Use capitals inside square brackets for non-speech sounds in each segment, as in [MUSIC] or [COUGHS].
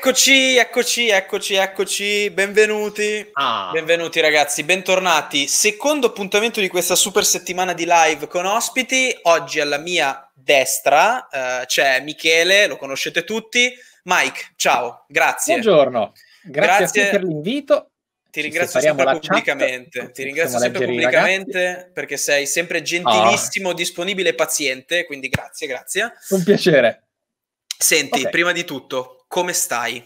Eccoci, eccoci, eccoci, eccoci, benvenuti. Ah. Benvenuti ragazzi, bentornati. Secondo appuntamento di questa super settimana di live con ospiti. Oggi alla mia destra eh, c'è Michele, lo conoscete tutti. Mike, ciao, grazie. Buongiorno, grazie, grazie. per l'invito. Ti ringrazio sempre pubblicamente, chat, ti ringrazio sempre pubblicamente perché sei sempre gentilissimo, oh. disponibile e paziente, quindi grazie, grazie. Un piacere. Senti, okay. prima di tutto, come stai?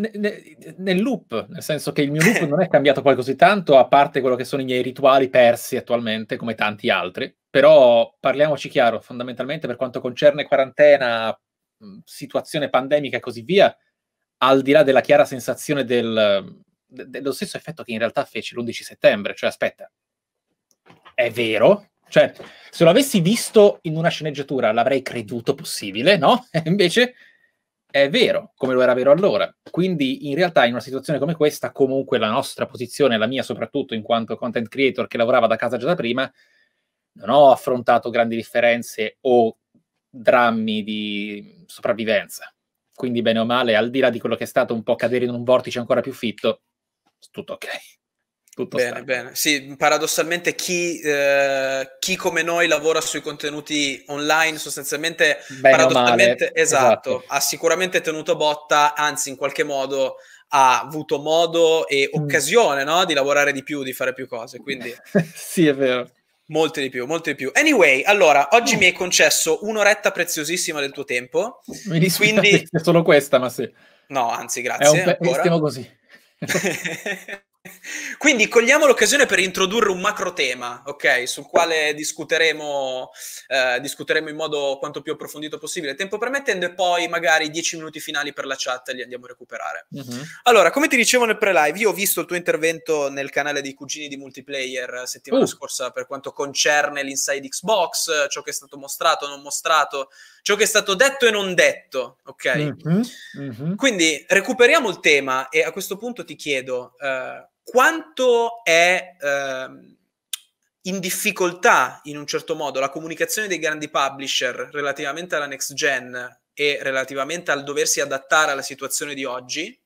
nel loop, nel senso che il mio loop [LAUGHS] non è cambiato poi così tanto, a parte quello che sono i miei rituali persi attualmente, come tanti altri. Però parliamoci chiaro, fondamentalmente per quanto concerne quarantena, situazione pandemica e così via, al di là della chiara sensazione del, dello stesso effetto che in realtà fece l'11 settembre, cioè aspetta, è vero, cioè, se lo avessi visto in una sceneggiatura l'avrei creduto possibile, no? [LAUGHS] E Invece è vero, come lo era vero allora. Quindi in realtà in una situazione come questa, comunque la nostra posizione, la mia soprattutto in quanto content creator che lavorava da casa già da prima, non ho affrontato grandi differenze o drammi di sopravvivenza. Quindi bene o male, al di là di quello che è stato un po' cadere in un vortice ancora più fitto, tutto ok. Tutto bene, sta. bene. Sì, paradossalmente chi, eh, chi, come noi lavora sui contenuti online sostanzialmente, bene paradossalmente, esatto, esatto, ha sicuramente tenuto botta, anzi in qualche modo ha avuto modo e mm. occasione mm. no? di lavorare di più, di fare più cose. Quindi... [LAUGHS] sì, è vero. Molte di più, molte di più. Anyway, allora, oggi mm. mi hai concesso un'oretta preziosissima del tuo tempo. Mi dispiace quindi... solo questa, ma sì. No, anzi, grazie. È un pe- così. [LAUGHS] [LAUGHS] Quindi cogliamo l'occasione per introdurre un macro tema, ok? Sul quale discuteremo, eh, discuteremo in modo quanto più approfondito possibile, tempo permettendo, e poi magari i dieci minuti finali per la chat li andiamo a recuperare. Mm-hmm. Allora, come ti dicevo nel pre-live, io ho visto il tuo intervento nel canale dei cugini di multiplayer eh, settimana uh. scorsa per quanto concerne l'inside Xbox, eh, ciò che è stato mostrato, non mostrato ciò che è stato detto e non detto, ok? Mm-hmm, mm-hmm. Quindi recuperiamo il tema e a questo punto ti chiedo eh, quanto è eh, in difficoltà, in un certo modo, la comunicazione dei grandi publisher relativamente alla next gen e relativamente al doversi adattare alla situazione di oggi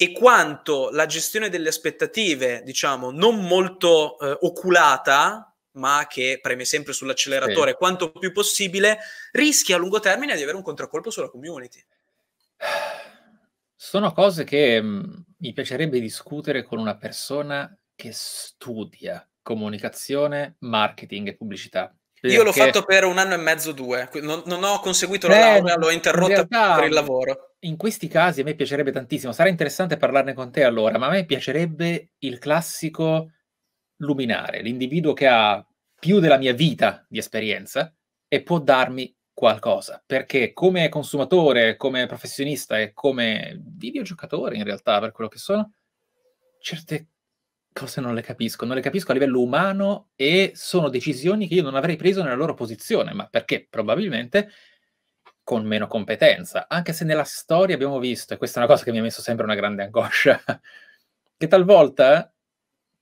e quanto la gestione delle aspettative, diciamo, non molto eh, oculata ma che preme sempre sull'acceleratore sì. quanto più possibile, rischi a lungo termine di avere un contraccolpo sulla community. Sono cose che mh, mm, mi piacerebbe discutere con una persona che studia comunicazione, marketing e pubblicità. Perché... Io l'ho fatto per un anno e mezzo, due, non, non ho conseguito Beh, la laurea, l'ho interrotta realtà, per il mm, lavoro. In questi casi a me piacerebbe tantissimo, sarà interessante parlarne con te allora, ma a me piacerebbe il classico luminare, l'individuo che ha più della mia vita di esperienza e può darmi qualcosa, perché come consumatore, come professionista e come videogiocatore in realtà, per quello che sono, certe cose non le capisco, non le capisco a livello umano e sono decisioni che io non avrei preso nella loro posizione, ma perché probabilmente con meno competenza, anche se nella storia abbiamo visto, e questa è una cosa che mi ha messo sempre una grande angoscia, [LAUGHS] che talvolta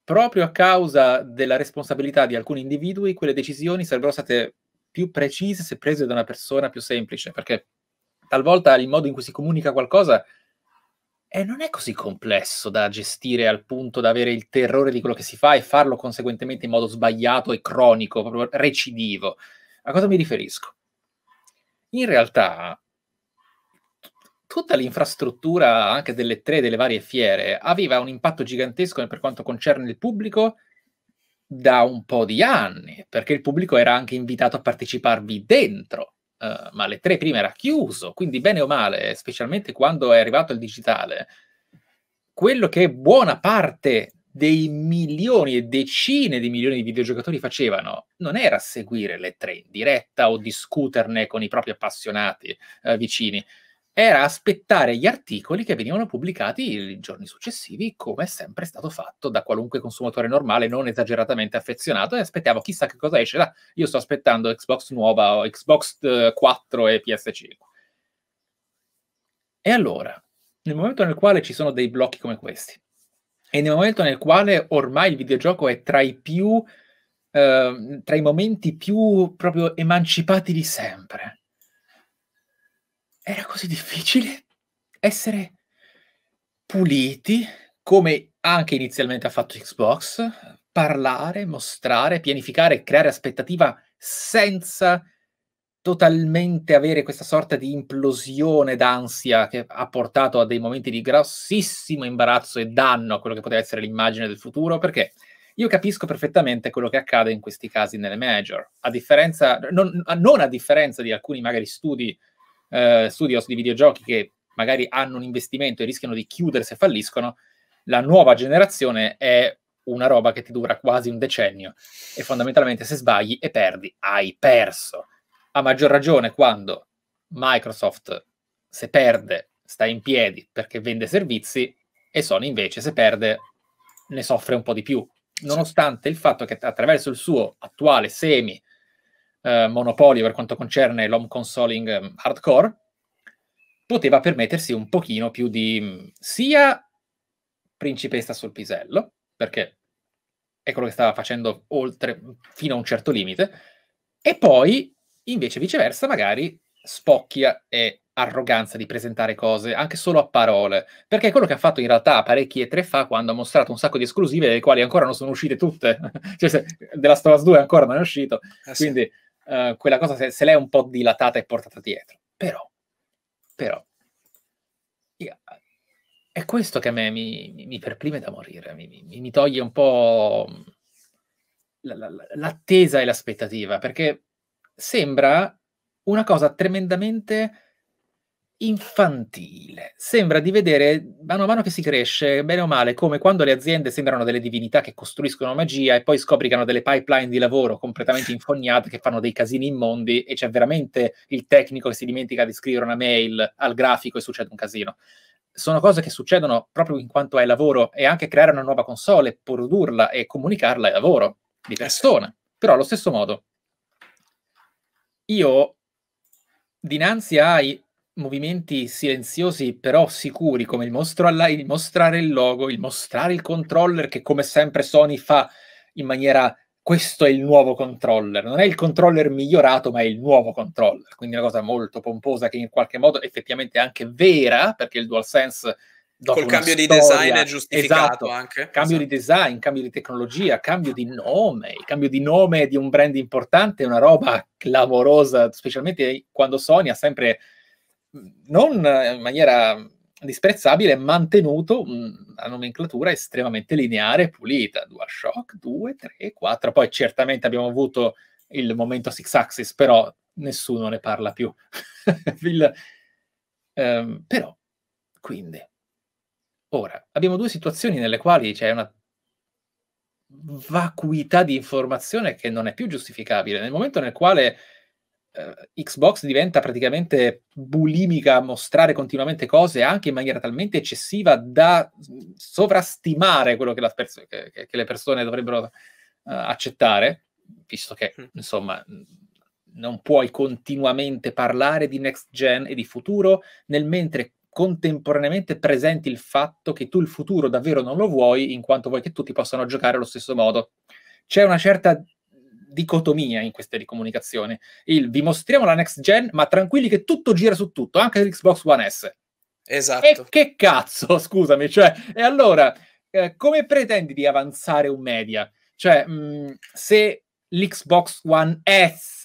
proprio a causa della responsabilità di alcuni individui, quelle decisioni sarebbero state più precise se prese da una persona più semplice, perché talvolta il modo in cui si comunica qualcosa eh, non è così complesso da gestire al punto da avere il terrore di quello che si fa e farlo conseguentemente in modo sbagliato e cronico, proprio recidivo. A cosa mi riferisco? In realtà, tutta l'infrastruttura anche delle tre, delle varie fiere, aveva un impatto gigantesco per quanto concerne il pubblico da un po' di anni, perché il pubblico era anche invitato a parteciparvi dentro, uh, ma le tre prima era chiuso, quindi bene o male, specialmente quando è arrivato il digitale, quello che buona parte dei milioni e decine di milioni di videogiocatori facevano non era seguire le tre in diretta o discuterne con i propri appassionati uh, vicini, era aspettare gli articoli che venivano pubblicati i giorni successivi, come è sempre stato fatto da qualunque consumatore normale, non esageratamente affezionato, e aspettavo chissà che cosa esce. Là, io sto aspettando Xbox nuova o Xbox 4 eh, e PS5. E allora, nel momento nel quale ci sono dei blocchi come questi, e nel momento nel quale ormai il videogioco è tra i più, eh, tra i momenti più proprio emancipati di sempre, era così difficile essere puliti come anche inizialmente ha fatto Xbox, parlare, mostrare, pianificare, creare aspettativa senza totalmente avere questa sorta di implosione d'ansia che ha portato a dei momenti di grossissimo imbarazzo e danno a quello che poteva essere l'immagine del futuro, perché io capisco perfettamente quello che accade in questi casi nelle major, a differenza, non, non a differenza di alcuni magari studi eh, studios di videogiochi che magari hanno un investimento e rischiano di chiudere se falliscono, la nuova generazione è una roba che ti dura quasi un decennio e fondamentalmente se sbagli e perdi, hai perso. A maggior ragione quando Microsoft se perde sta in piedi perché vende servizi e Sony invece se perde ne soffre un po' di più, nonostante il fatto che attraverso il suo attuale semi eh, monopolio per quanto concerne l'home consoling eh, hardcore, poteva permettersi un pochino più di mm, sia principessa sul pisello, perché è quello che stava facendo oltre, fino a un certo limite, e poi invece viceversa magari spocchia e arroganza di presentare cose anche solo a parole, perché è quello che ha fatto in realtà parecchie e tre fa quando ha mostrato un sacco di esclusive, delle quali ancora non sono uscite tutte, [LAUGHS] cioè, se, della Stars 2 ancora non è uscito, ah, quindi sì. Eh, quella cosa se, se l'è un po' dilatata e portata dietro. Però, però, io, è questo che a me mi, mi, mi perprime da morire, mi, mi toglie un po' l'attesa e l'aspettativa, perché sembra una cosa tremendamente infantile. Sembra di vedere, mano a mano che si cresce, bene o male, come quando le aziende sembrano delle divinità che costruiscono magia e poi scopri che hanno delle pipeline di lavoro completamente infognate, che fanno dei casini immondi e c'è veramente il tecnico che si dimentica di scrivere una mail al grafico e succede un casino. Sono cose che succedono proprio in quanto è lavoro e anche creare una nuova console, produrla e comunicarla è lavoro di eh persona. Però allo stesso modo, io dinanzi ai movimenti silenziosi però sicuri, come il, mostro alla, il mostrare il logo, il mostrare il controller, che come sempre Sony fa in maniera questo è il nuovo controller, non è il controller migliorato, ma è il nuovo controller, quindi una cosa molto pomposa che in qualche modo effettivamente è anche vera, perché il DualSense dopo col cambio storia, di design è esatto. giustificato esatto, anche. Cambio esatto. di design, cambio di tecnologia, cambio di nome, il cambio di nome di un brand importante è una roba clamorosa, specialmente quando Sony ha sempre non in maniera disprezzabile, mantenuto una mm, nomenclatura estremamente lineare e pulita. DualShock 2, 3, 4. Poi certamente abbiamo avuto il momento Six Axis, però nessuno ne parla più. [LAUGHS] il, ehm, però, quindi, ora, abbiamo due situazioni nelle quali c'è una vacuità di informazione che non è più giustificabile. Nel momento nel quale eh, Xbox diventa praticamente bulimica a mostrare continuamente cose anche in maniera talmente eccessiva da sovrastimare quello che, perso- che, che, le persone dovrebbero uh, accettare, visto che mm. insomma non puoi continuamente parlare di next gen e di futuro nel mentre contemporaneamente presenti il fatto che tu il futuro davvero non lo vuoi in quanto vuoi che tutti possano giocare allo stesso modo. C'è una certa dicotomia in queste ricomunicazioni. Il vi mostriamo la next gen, ma tranquilli che tutto gira su tutto, anche l'Xbox One S. Esatto. E che cazzo, [LAUGHS] scusami, cioè, e allora, eh, come pretendi di avanzare un media? Cioè, mh, mm, se l'Xbox One S,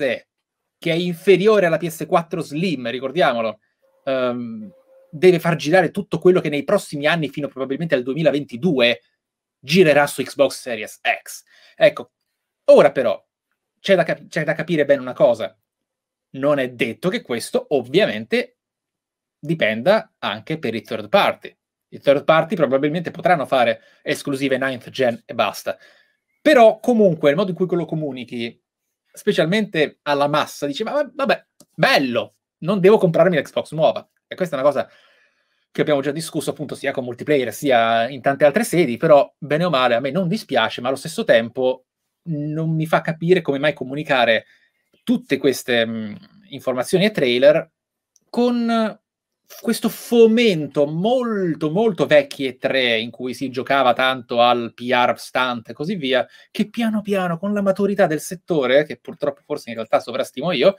che è inferiore alla PS4 Slim, ricordiamolo, um, deve far girare tutto quello che nei prossimi anni, fino probabilmente al 2022, girerà su Xbox Series X. Ecco, ora però, c'è da, cap- c'è da capire bene una cosa. Non è detto che questo ovviamente dipenda anche per i third party. I third party probabilmente potranno fare esclusive ninth gen e basta. Però comunque il modo in cui lo comunichi, specialmente alla massa, dice ma vabbè, bello, non devo comprarmi l'Xbox nuova. E questa è una cosa che abbiamo già discusso appunto sia con multiplayer sia in tante altre sedi, però bene o male a me non dispiace, ma allo stesso tempo non mi fa capire come mai comunicare tutte queste mh, mm, informazioni e trailer con questo fomento molto molto vecchie tre in cui si giocava tanto al PR stunt e così via che piano piano con la maturità del settore che purtroppo forse in realtà sovrastimo io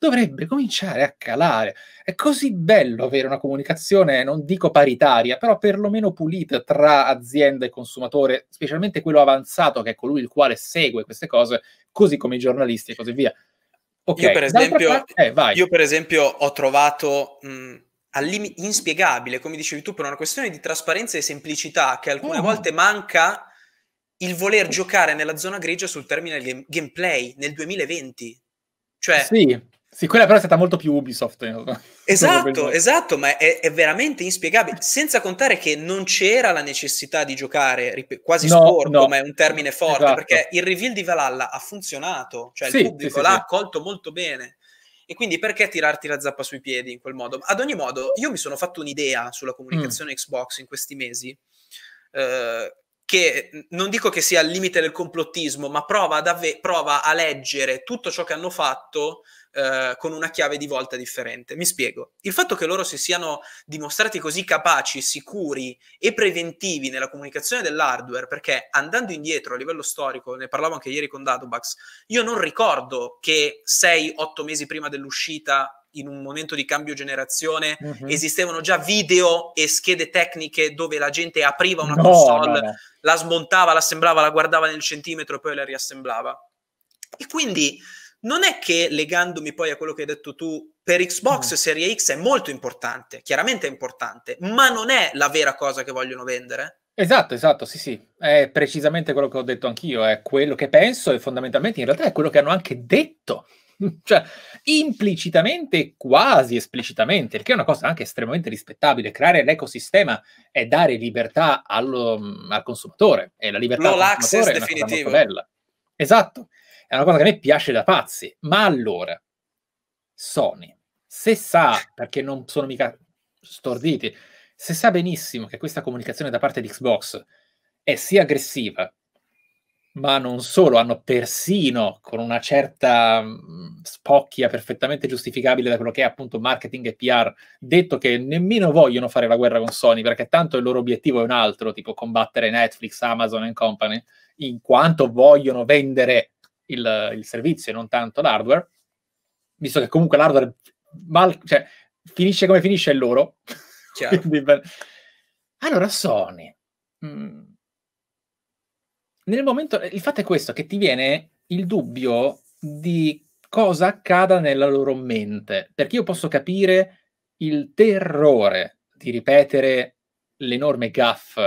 dovrebbe cominciare a calare. È così bello avere una comunicazione, non dico paritaria, però perlomeno pulita tra azienda e consumatore, specialmente quello avanzato che è colui il quale segue queste cose, così come i giornalisti e così via. Okay. Io, per esempio, parte, eh, io, per esempio, ho trovato mh, allimi- inspiegabile, come dicevi tu, per una questione di trasparenza e semplicità che alcune oh. volte manca il voler giocare nella zona grigia sul termine game- gameplay nel 2020. Cioè, sì. Sì, quella però è stata molto più Ubisoft. Eh. Esatto, esatto, ma è, è, veramente inspiegabile. Senza contare che non c'era la necessità di giocare, rip- quasi no, sporco, no. ma è un termine forte, esatto. perché il reveal di Valhalla ha funzionato, cioè sì, il pubblico sì, l'ha accolto molto bene. E quindi perché tirarti la zappa sui piedi in quel modo? Ad ogni modo, io mi sono fatto un'idea sulla mm. comunicazione mm. Xbox in questi mesi. Eh, che non dico che sia al limite del complottismo, ma prova, ave- prova a leggere tutto ciò che hanno fatto eh, con una chiave di volta differente. Mi spiego. Il fatto che loro si siano dimostrati così capaci, sicuri e preventivi nella comunicazione dell'hardware, perché andando indietro a livello storico, ne parlavo anche ieri con Dadobax, io non ricordo che 6-8 mesi prima dell'uscita in un momento di cambio generazione mm-hmm. esistevano già video e schede tecniche dove la gente apriva una no, console, no. la smontava, l'assemblava, la guardava nel centimetro e poi la riassemblava. E quindi non è che legandomi poi a quello che hai detto tu, per Xbox mm. Serie X è molto importante, chiaramente è importante, ma non è la vera cosa che vogliono vendere. Esatto, esatto, sì, sì, è precisamente quello che ho detto anch'io, è quello che penso e fondamentalmente in realtà è quello che hanno anche detto [LAUGHS] cioè implicitamente, quasi esplicitamente, il che è una cosa anche estremamente rispettabile. Creare l'ecosistema è dare libertà allo, mm, al consumatore e la libertà no, al consumatore è una definitivo. cosa bella. Esatto, è una cosa che a me piace da pazzi. Ma allora, Sony, se sa, perché non sono mica storditi, se sa benissimo che questa comunicazione da parte di Xbox è sia aggressiva ma non solo, hanno persino con una certa mhmm, spocchia perfettamente giustificabile da quello che è appunto marketing e PR, detto che nemmeno vogliono fare la guerra con Sony perché tanto il loro obiettivo è un altro, tipo combattere Netflix, Amazon e company, in quanto vogliono vendere il, il servizio e non tanto l'hardware, visto che comunque l'hardware mal, cioè, finisce come finisce è loro. [LAUGHS] Quindi, allora Sony... Mm nel momento, il fatto è questo, che ti viene il dubbio di cosa accada nella loro mente, perché io posso capire il terrore di ripetere l'enorme gaff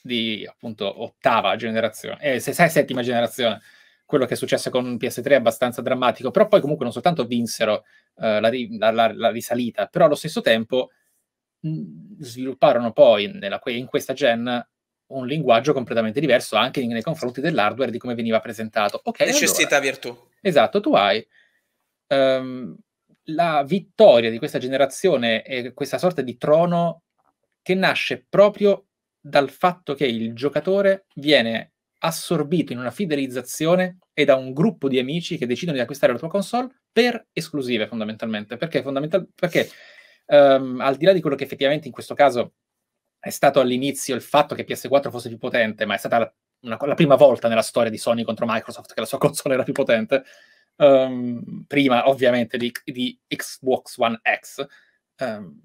di appunto ottava generazione, eh, se sei settima generazione, quello che è successo con PS3 è abbastanza drammatico, però poi comunque non soltanto vinsero eh, la, la, la, la, risalita, però allo stesso tempo mh, mm, svilupparono poi nella, in questa gen un linguaggio completamente diverso anche nei confronti dell'hardware di come veniva presentato. Okay, Necessità allora. virtù. Esatto, tu hai um, la vittoria di questa generazione e questa sorta di trono che nasce proprio dal fatto che il giocatore viene assorbito in una fidelizzazione e da un gruppo di amici che decidono di acquistare la tua console per esclusive fondamentalmente, perché, fondamental- perché um, al di là di quello che effettivamente in questo caso è stato all'inizio il fatto che PS4 fosse più potente, ma è stata la, una, la, prima volta nella storia di Sony contro Microsoft che la sua [LAUGHS] console era più potente, um, prima ovviamente di, di, Xbox One X, um,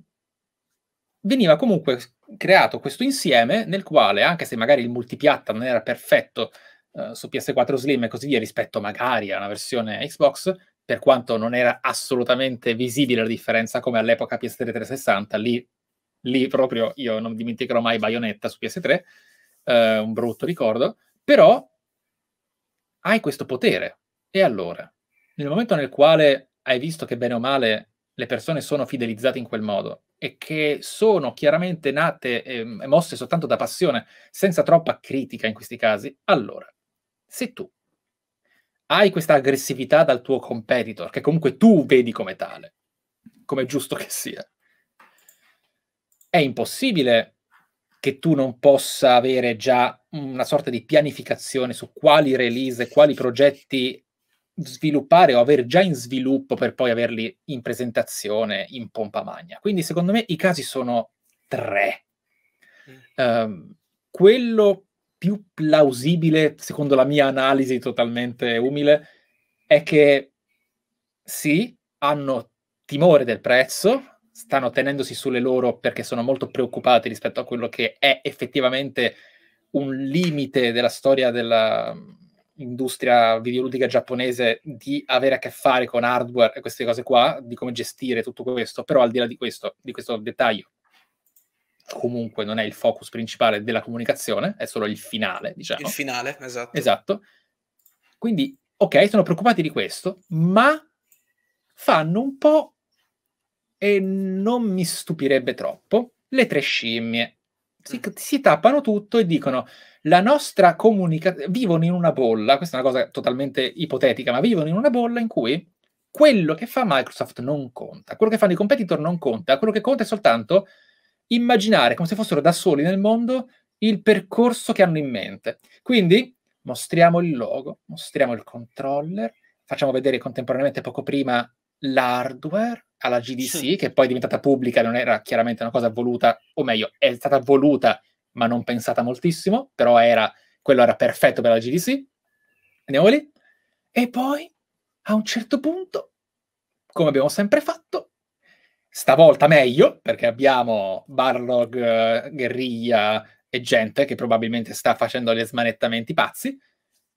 veniva comunque creato questo insieme nel quale, anche se magari il multipiatta non era perfetto uh, su PS4 Slim e così via rispetto magari a una versione Xbox, per quanto non era assolutamente visibile la differenza come all'epoca PS3 360, lì lì proprio io non dimenticherò mai Bayonetta su PS3, eh, un brutto ricordo, però hai questo potere. E allora, nel momento nel quale hai visto che bene o male le persone sono fidelizzate in quel modo e che sono chiaramente nate e mm, mosse soltanto da passione, senza troppa critica in questi casi, allora, se tu hai questa aggressività dal tuo competitor, che comunque tu vedi come tale, come è giusto che sia, è impossibile che tu non possa avere già una sorta di pianificazione su quali release, quali progetti sviluppare o avere già in sviluppo per poi averli in presentazione in pompa magna. Quindi secondo me i casi sono tre. Um, quello più plausibile, secondo la mia analisi totalmente umile, è che sì, hanno timore del prezzo, stanno tenendosi sulle loro perché sono molto preoccupati rispetto a quello che è effettivamente un limite della storia dell'industria mm, videoludica giapponese di avere a che fare con hardware e queste cose qua, di come gestire tutto questo, però al di là di questo, di questo dettaglio, comunque non è il focus principale della comunicazione, è solo il finale, diciamo. Il finale, esatto. Esatto. Quindi, ok, sono preoccupati di questo, ma fanno un po' e non mi stupirebbe troppo, le tre scimmie. Si, mm. si tappano tutto e dicono la nostra comunicazione, vivono in una bolla, questa è una cosa totalmente ipotetica, ma vivono in una bolla in cui quello che fa Microsoft non conta, quello che fanno i competitor non conta, quello che conta è soltanto immaginare come se fossero da soli nel mondo il percorso che hanno in mente. Quindi mostriamo il logo, mostriamo il controller, facciamo vedere contemporaneamente poco prima l'hardware, alla GDC, sì. che poi è diventata pubblica, non era chiaramente una cosa voluta, o meglio, è stata voluta ma non pensata moltissimo, però era, quello era perfetto per la GDC. Andiamo lì. E poi, a un certo punto, come abbiamo sempre fatto, stavolta meglio, perché abbiamo Barlog, eh, Guerriglia e gente che probabilmente sta facendo gli smanettamenti pazzi,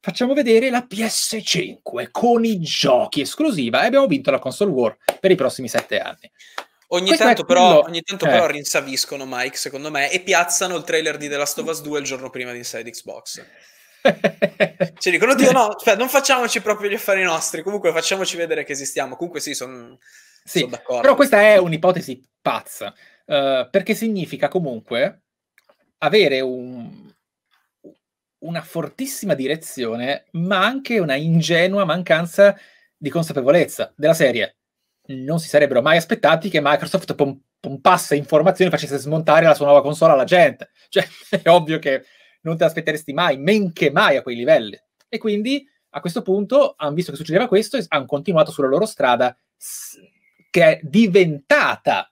facciamo vedere la PS5 con i giochi esclusiva e abbiamo vinto la console war per i prossimi sette anni. Ogni Questo tanto, quello... però, ogni tanto eh. però rinsaviscono Mike, secondo me, e piazzano il trailer di The Last of Us 2 il giorno prima di Inside Xbox. [LAUGHS] Ci dicono, Dio, no, aspetta, cioè, non facciamoci proprio gli affari nostri, comunque facciamoci vedere che esistiamo. Comunque sì, sono sì, son d'accordo. Però questa è un'ipotesi pazza, uh, perché significa comunque avere un, una fortissima direzione, ma anche una ingenua mancanza di consapevolezza della serie. Non si sarebbero mai aspettati che Microsoft pom- pompasse informazioni e facesse smontare la sua nuova console alla gente. Cioè, [LAUGHS] è ovvio che non te l'aspetteresti mai, men che mai a quei livelli. E quindi a questo punto hanno visto che succedeva questo e hanno continuato sulla loro strada s- che è diventata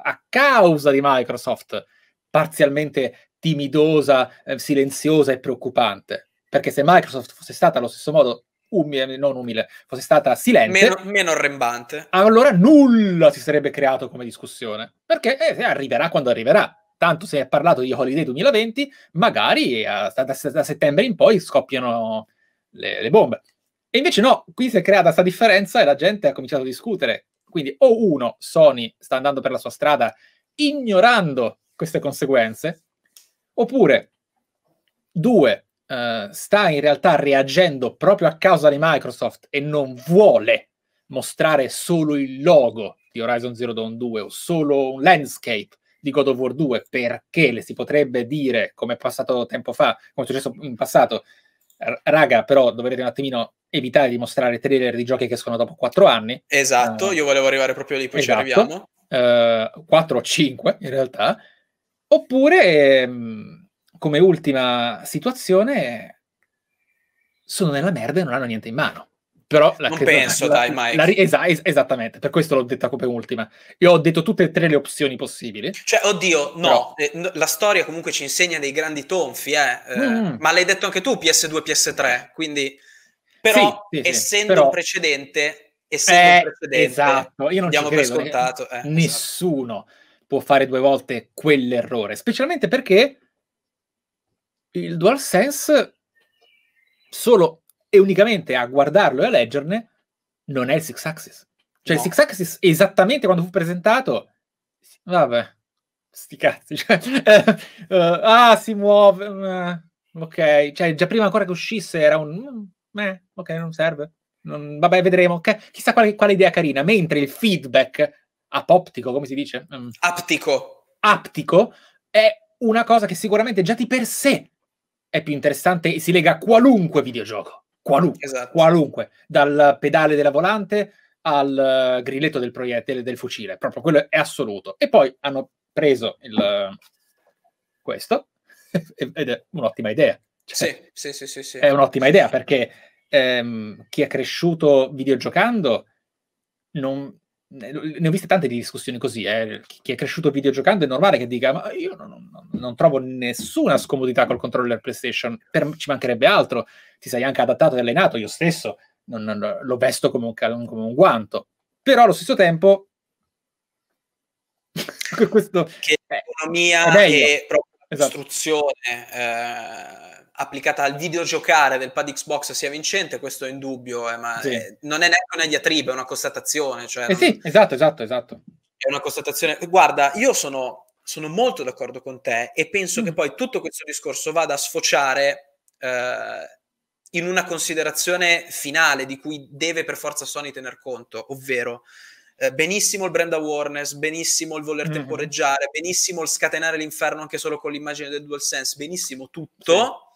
a causa di Microsoft parzialmente timidosa, eh, silenziosa e preoccupante. Perché se Microsoft fosse stata allo stesso modo umile, non umile, fosse stata silente, meno, meno rembante, allora nulla si sarebbe creato come discussione. Perché eh, arriverà quando arriverà. Tanto se è parlato di Holiday 2020, magari eh, a, da, da, settembre in poi scoppiano le, le bombe. E invece no, qui si è creata questa differenza e la gente ha cominciato a discutere. Quindi o uno, Sony sta andando per la sua strada ignorando queste conseguenze, Oppure, due, eh, sta in realtà reagendo proprio a causa di Microsoft e non vuole mostrare solo il logo di Horizon Zero Dawn 2 o solo un landscape di God of War 2 perché le si potrebbe dire, come è passato tempo fa, come è successo in passato, raga, però dovrete un attimino evitare di mostrare trailer di giochi che escono dopo 4 anni. Esatto, uh, io volevo arrivare proprio lì, poi esatto, ci arriviamo. Uh, eh, 4 o 5 in realtà. Oppure, ehm, come ultima situazione, sono nella merda e non hanno niente in mano. Però la non penso, la, dai, Mike. La, es- es- esattamente, per questo l'ho detta come ultima. Io ho detto tutte e tre le opzioni possibili. Cioè, oddio, no, Però... Eh, la storia comunque ci insegna dei grandi tonfi, eh. eh mm, mm. Ma l'hai detto anche tu, PS2, PS3, quindi... Però, sì, sì, essendo però... un precedente, essendo eh, un precedente, esatto. Io non diamo credo, per eh, scontato. Eh, esatto. nessuno. Esatto può fare due volte quell'errore, specialmente perché il DualSense solo e unicamente a guardarlo e a leggerne non è il Six Axis. Cioè no. il Six Axis esattamente quando fu presentato, vabbè, sti cazzi, [LAUGHS] cioè, uh, uh, ah si muove, uh, ok, cioè già prima ancora che uscisse era un, mm, eh, ok non serve, vabbè vedremo, okay. chissà quale, quale idea carina, mentre il feedback apoptico, come si dice? Mm. Aptico. Aptico è una cosa che sicuramente già di per sé è più interessante e si lega a qualunque videogioco. Qualunque, esatto. qualunque, dal pedale della volante al eh, grilletto del proiettile del fucile, proprio quello è assoluto. E poi hanno preso il, questo [LAUGHS] ed è un'ottima idea. Cioè, sì, sì, sì, sì, È un'ottima idea perché ehm, chi è cresciuto videogiocando non, ne ho viste tante di discussioni così. Eh. Chi è cresciuto videogiocando è normale che dica: Ma io non, non, non trovo nessuna scomodità col controller PlayStation. Per, ci mancherebbe altro. Ti sei anche adattato e allenato. Io stesso non, lo vesto come un, come un, guanto. Però allo stesso tempo. [LAUGHS] questo che è, economia e proprio esatto. istruzione. Eh applicata al videogiocare del pad Xbox sia vincente, questo è indubbio, eh, ma sì. eh, non è neanche una diatriba, è una constatazione. Cioè eh non... sì, esatto, esatto, esatto. È una constatazione. Guarda, io sono, sono molto d'accordo con te e penso mm. che poi tutto questo discorso vada a sfociare eh, in una considerazione finale di cui deve per forza Sony tener conto, ovvero eh, benissimo il brand awareness, benissimo il voler mm temporeggiare, benissimo il scatenare l'inferno anche solo con l'immagine del DualSense, benissimo tutto. Sì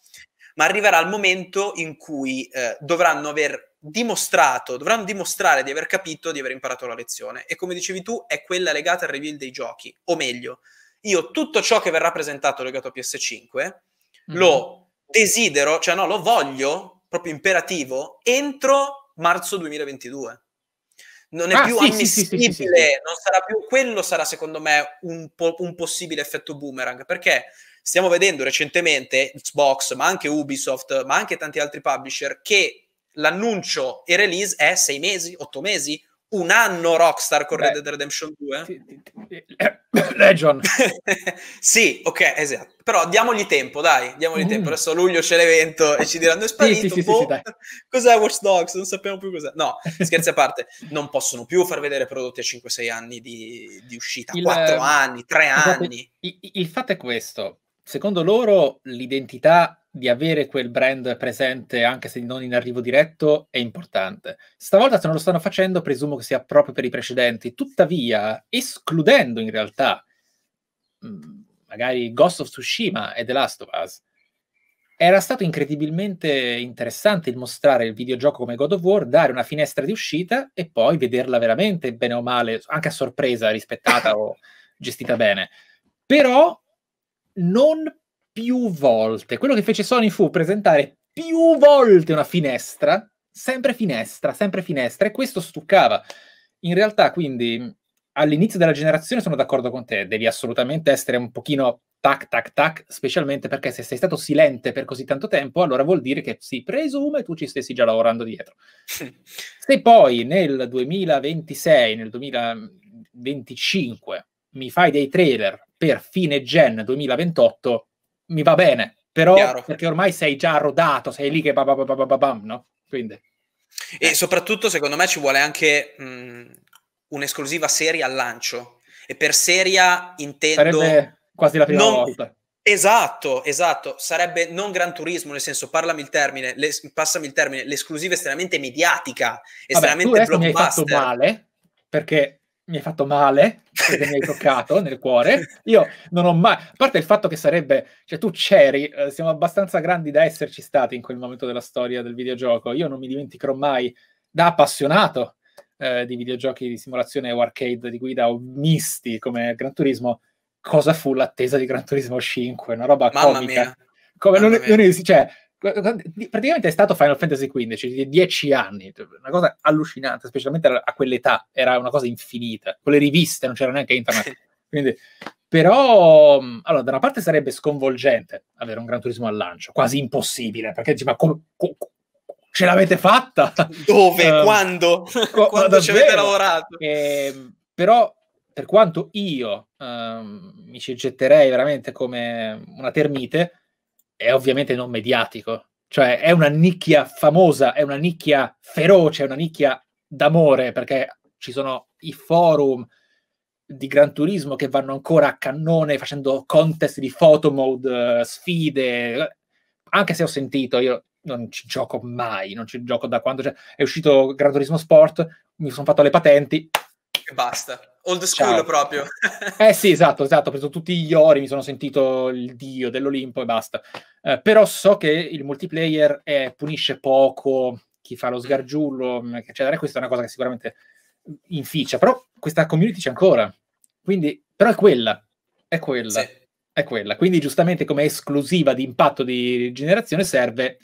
ma arriverà il momento in cui eh, dovranno aver dimostrato, dovranno dimostrare di aver capito, di aver imparato la lezione. E come dicevi tu, è quella legata al reveal dei giochi, o meglio, io tutto ciò che verrà presentato legato a PS5 mm-hmm. lo desidero, cioè no, lo voglio, proprio imperativo, entro marzo 2022 non è ah, più sì, ammissibile, sì, sì, non sarà più quello sarà secondo me un, po- un, possibile effetto boomerang, perché stiamo vedendo recentemente Xbox, ma anche Ubisoft, ma anche tanti altri publisher, che l'annuncio e release è sei mesi, otto mesi, un anno Rockstar con Beh, Red Dead Redemption 2. Ti, ti, [COUGHS] [LAUGHS] sì, ok, esatto. Però diamogli tempo, dai, diamogli mm. tempo. Adesso a luglio c'è l'evento e ci diranno è sparito. Sì, sì, boh, sì, [LAUGHS] cos'è Watch Dogs? Non sappiamo più cos'è. No, [LAUGHS] scherzi a parte, non possono più far vedere prodotti a 5-6 anni di, di uscita. Il, 4 ehm, anni, 3 esatto, anni. Il, il fatto è questo secondo loro l'identità di avere quel brand presente anche se non in arrivo diretto è importante. Stavolta se non lo stanno facendo presumo che sia proprio per i precedenti, tuttavia escludendo in realtà mm, magari Ghost of Tsushima e The Last of Us, era stato incredibilmente interessante il mostrare il videogioco come God of War, dare una finestra di uscita e poi vederla veramente bene o male, anche a sorpresa rispettata o [LAUGHS] gestita bene. Però non più volte. Quello che fece Sony fu presentare più volte una finestra, sempre finestra, sempre finestra, e questo stuccava. In realtà, quindi, all'inizio della generazione sono d'accordo con te, devi assolutamente essere un pochino tac tac tac, specialmente perché se sei stato silente per così tanto tempo, allora vuol dire che si presume tu ci stessi già lavorando dietro. [LAUGHS] se poi nel 2026, nel 2025 mi fai dei trailer per fine gen 2028 mi va bene, però Chiaro. perché ormai sei già rodato, sei lì che bam, no? Quindi. E soprattutto secondo me ci vuole anche mh, un'esclusiva serie al lancio e per seria intendo... Sarebbe quasi la prima non... volta. Esatto, esatto, sarebbe non gran turismo, nel senso, parlami il termine, le, passami il termine, l'esclusiva estremamente mediatica, estremamente Vabbè, blockbuster. Mi hai fatto male, perché mi hai fatto male perché mi hai toccato nel cuore. Io non ho mai, a parte il fatto che sarebbe, cioè tu c'eri, eh, siamo abbastanza grandi da esserci stati in quel momento della storia del videogioco. Io non mi dimenticherò mai da appassionato eh, di videogiochi di simulazione o arcade di guida o misti come Gran Turismo. Cosa fu l'attesa di Gran Turismo 5? Una roba Mamma comica. Mia. Come Mamma non, mia. non, cioè, praticamente è stato Final Fantasy XV dieci anni, cioè, una cosa allucinante, specialmente a quell'età, era una cosa infinita, con le riviste non c'era neanche internet. Quindi, però, allora, da una parte sarebbe sconvolgente avere un Gran Turismo al lancio, quasi impossibile, perché dici, ma come, co- ce l'avete fatta? Dove? Uh, quando? [LAUGHS] Co- quando ci avete lavorato? Eh, però, per quanto io uh, mi ci getterei veramente come una termite, è ovviamente non mediatico, cioè è una nicchia famosa, è una nicchia feroce, è una nicchia d'amore, perché ci sono i forum di Gran Turismo che vanno ancora a cannone facendo contest di mode, eh, sfide, anche se ho sentito, io non ci gioco mai, non ci gioco da quando cioè, è uscito Gran Turismo Sport, mi sono fatto le patenti, e basta. Old school Ciao. proprio. eh sì, esatto, esatto. Ho preso tutti gli ori, mi sono sentito il dio dell'Olimpo e basta. Eh, però so che il multiplayer è, eh, punisce poco chi fa lo mm. sgargiullo, mm, eccetera. Questa è una cosa che sicuramente mm, inficia. Però questa community c'è ancora. Quindi, però è quella. È quella. Sì. È quella. Quindi giustamente come esclusiva di impatto di generazione serve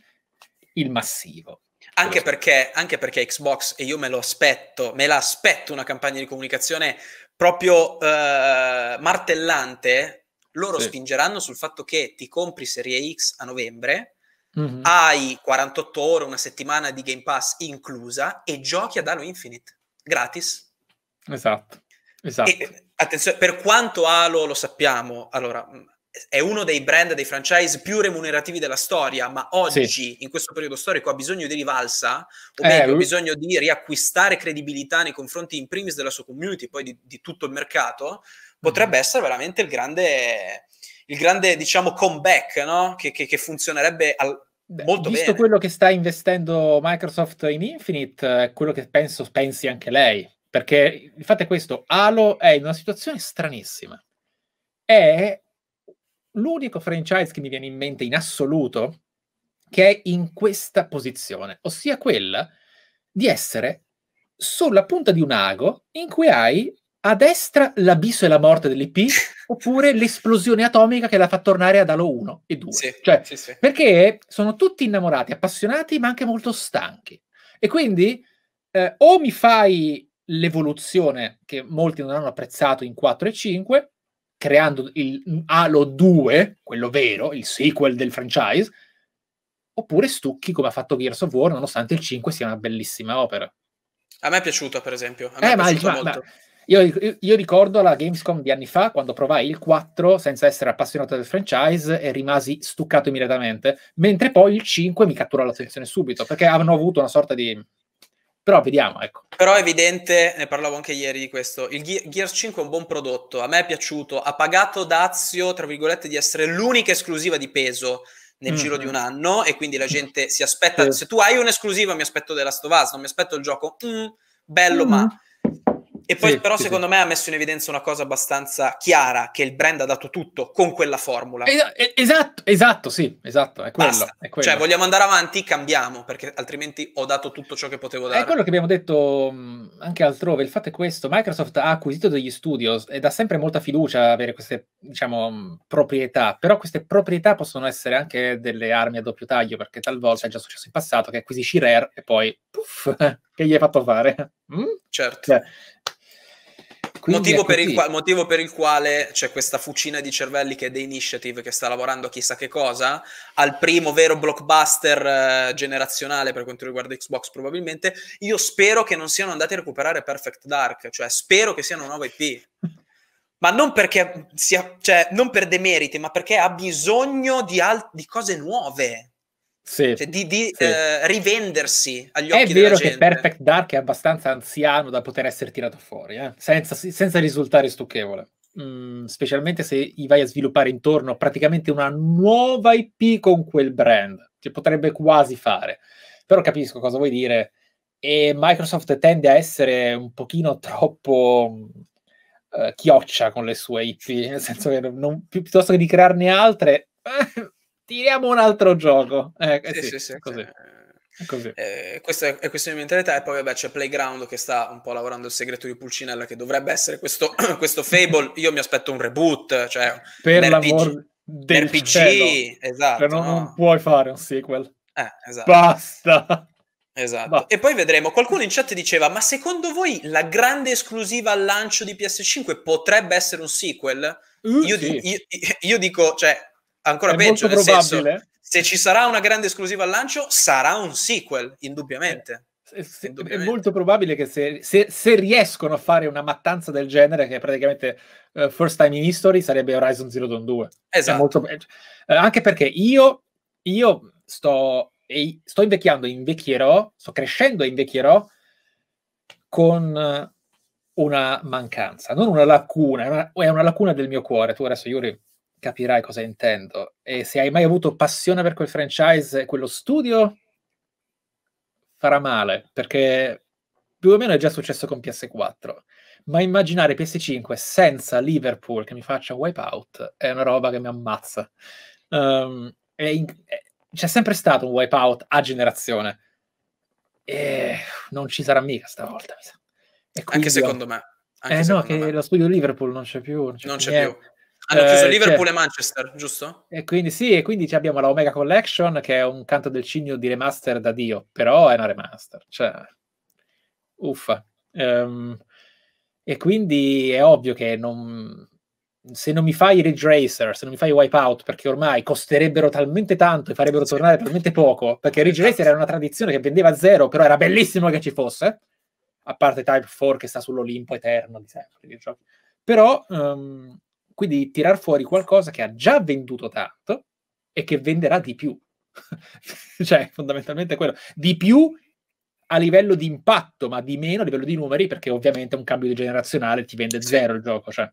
il massivo. Anche perché, anche perché, Xbox, e io me lo aspetto, me la aspetto una campagna di comunicazione proprio eh, martellante, loro sì. spingeranno sul fatto che ti compri Serie X a novembre, mm-hmm. hai 48 ore, una settimana di Game Pass inclusa e giochi ad Halo Infinite, gratis. Esatto, esatto. E, attenzione, per quanto Halo lo sappiamo, allora è uno dei brand, dei franchise più remunerativi della storia, ma oggi, sì. in questo periodo storico, ha bisogno di rivalsa, o eh, meglio, eh, ha bisogno di riacquistare credibilità nei confronti in primis della sua community, poi di, di tutto il mercato, potrebbe mm. essere veramente il grande, il grande diciamo, comeback, no? che, che, che, funzionerebbe al, Beh, molto visto bene. quello che sta investendo Microsoft in Infinite, è quello che penso pensi anche lei, perché il fatto è questo, Halo è in una situazione stranissima. È l'unico franchise che mi viene in mente in assoluto che è in questa posizione, ossia quella di essere sulla punta di un ago in cui hai a destra l'abisso e la morte dell'IP [LAUGHS] oppure l'esplosione atomica che la fa tornare ad Halo 1 e 2. Sì, cioè, sì, sì. Perché sono tutti innamorati, appassionati, ma anche molto stanchi. E quindi eh, o mi fai l'evoluzione che molti non hanno apprezzato in 4 e 5, creando il Halo 2, quello vero, il sequel del franchise, oppure stucchi come ha fatto Gears of War, nonostante il 5 sia una bellissima opera. A me è piaciuto, per esempio. Eh, ma, ma, ma io, io, io, ricordo la Gamescom di anni fa, quando provai il 4 senza essere appassionato del franchise e rimasi stuccato immediatamente, mentre poi il 5 mi catturò l'attenzione subito, perché hanno avuto una sorta di però vediamo, ecco. Però è evidente, ne parlavo anche ieri di questo, il Gears 5 è un buon prodotto, a me è piaciuto, ha pagato Dazio, tra virgolette, di essere l'unica esclusiva di peso nel mm giro di mm-hmm. un anno e quindi la gente si aspetta, sì. se tu hai un'esclusiva mi aspetto della Stovaz, non mi aspetto il gioco, mm, bello mm ma e poi sì, però sì, secondo sì. me ha messo in evidenza una cosa abbastanza chiara, che il brand ha dato tutto con quella formula. Es- esatto, esatto, sì, esatto, è quello, è quello, Cioè vogliamo andare avanti, cambiamo, perché altrimenti ho dato tutto ciò che potevo dare. È quello che abbiamo detto anche altrove, il fatto è questo, Microsoft ha acquisito degli studios e dà sempre molta fiducia avere queste, diciamo, proprietà, però queste proprietà possono essere anche delle armi a doppio taglio, perché talvolta è già successo in passato che acquisisci Rare e poi, puff, [LAUGHS] che gli hai fatto fare? Mm? Certo. Cioè, Motivo per, il, motivo per, il quale c'è questa fucina di cervelli che è The Initiative che sta lavorando a chissà che cosa, al primo vero blockbuster eh, generazionale per quanto riguarda Xbox probabilmente, io spero che non siano andati a recuperare Perfect Dark, cioè spero che siano un nuovo IP. [LAUGHS] ma non perché sia, cioè, non per demeriti, ma perché ha bisogno di, al- di cose nuove. Sì, cioè, di, di sì. eh, rivendersi agli occhi È vero che Perfect Dark è abbastanza anziano da poter essere tirato fuori, eh? senza, senza, risultare stucchevole. Mm, specialmente se gli vai a sviluppare intorno praticamente una nuova IP con quel brand, che potrebbe quasi fare. Però capisco cosa vuoi dire. E Microsoft tende a essere un pochino troppo uh, chioccia con le sue IP, nel senso che non, più, piuttosto che di crearne altre, [LAUGHS] eh, tiriamo un altro gioco. Eh, eh sì, sì, sì, così. Eh, così. Eh, questa è, questione di mentalità e poi vabbè c'è Playground che sta un po' lavorando il segreto di Pulcinella che dovrebbe essere questo, [CLEARS THROAT] questo Fable io mi aspetto un reboot cioè per un l'amor del RPG cielo. esatto però cioè, non, no. non, puoi fare un sequel eh, esatto. basta Esatto. Bah. E poi vedremo. Qualcuno in chat diceva: Ma secondo voi la grande esclusiva al lancio di PS5 potrebbe essere un sequel? Uh, io, sì. di, io, io, dico, cioè, ancora è peggio, nel senso, se ci sarà una grande esclusiva al lancio, sarà un sequel, indubbiamente. Eh, eh, è, è molto probabile che se, se, se, riescono a fare una mattanza del genere, che è praticamente uh, first time in history, sarebbe Horizon Zero Dawn 2. Esatto. Molto, eh, anche perché io, io sto, eh, sto invecchiando, invecchierò, sto crescendo e invecchierò con una mancanza, non una lacuna, è una, è una lacuna del mio cuore. Tu adesso, Yuri, capirai cosa intendo. E se hai mai avuto passione per quel franchise e quello studio, farà male, perché più o meno è già successo con PS4. Ma immaginare PS5 senza Liverpool che mi faccia wipeout è una roba che mi ammazza. Um, ehm, in... c'è sempre stato un wipeout a generazione. E non ci sarà mica stavolta, mi sa. Anche secondo me. Anche eh no, che me. lo studio Liverpool non c'è più. Non c'è, non più, c'è più. Hanno chiuso eh, Liverpool cioè, e Manchester, giusto? E quindi sì, e quindi abbiamo la Omega Collection che è un canto del cigno di remaster da Dio, però è una remaster, cioè uffa. Um, e quindi è ovvio che non, se non mi fai Ridge Racer, se non mi fai Wipeout, perché ormai costerebbero talmente tanto e farebbero tornare talmente poco, perché Ridge Racer era una tradizione che vendeva zero, però era bellissimo che ci fosse, a parte Type 4 che sta sull'Olimpo eterno di sempre, Però um, quindi tirar fuori qualcosa che ha già venduto tanto e che venderà di più. [LAUGHS] cioè, fondamentalmente quello. Di più a livello di impatto, ma di meno a livello di numeri, perché ovviamente un cambio di generazionale ti vende zero il gioco. Cioè.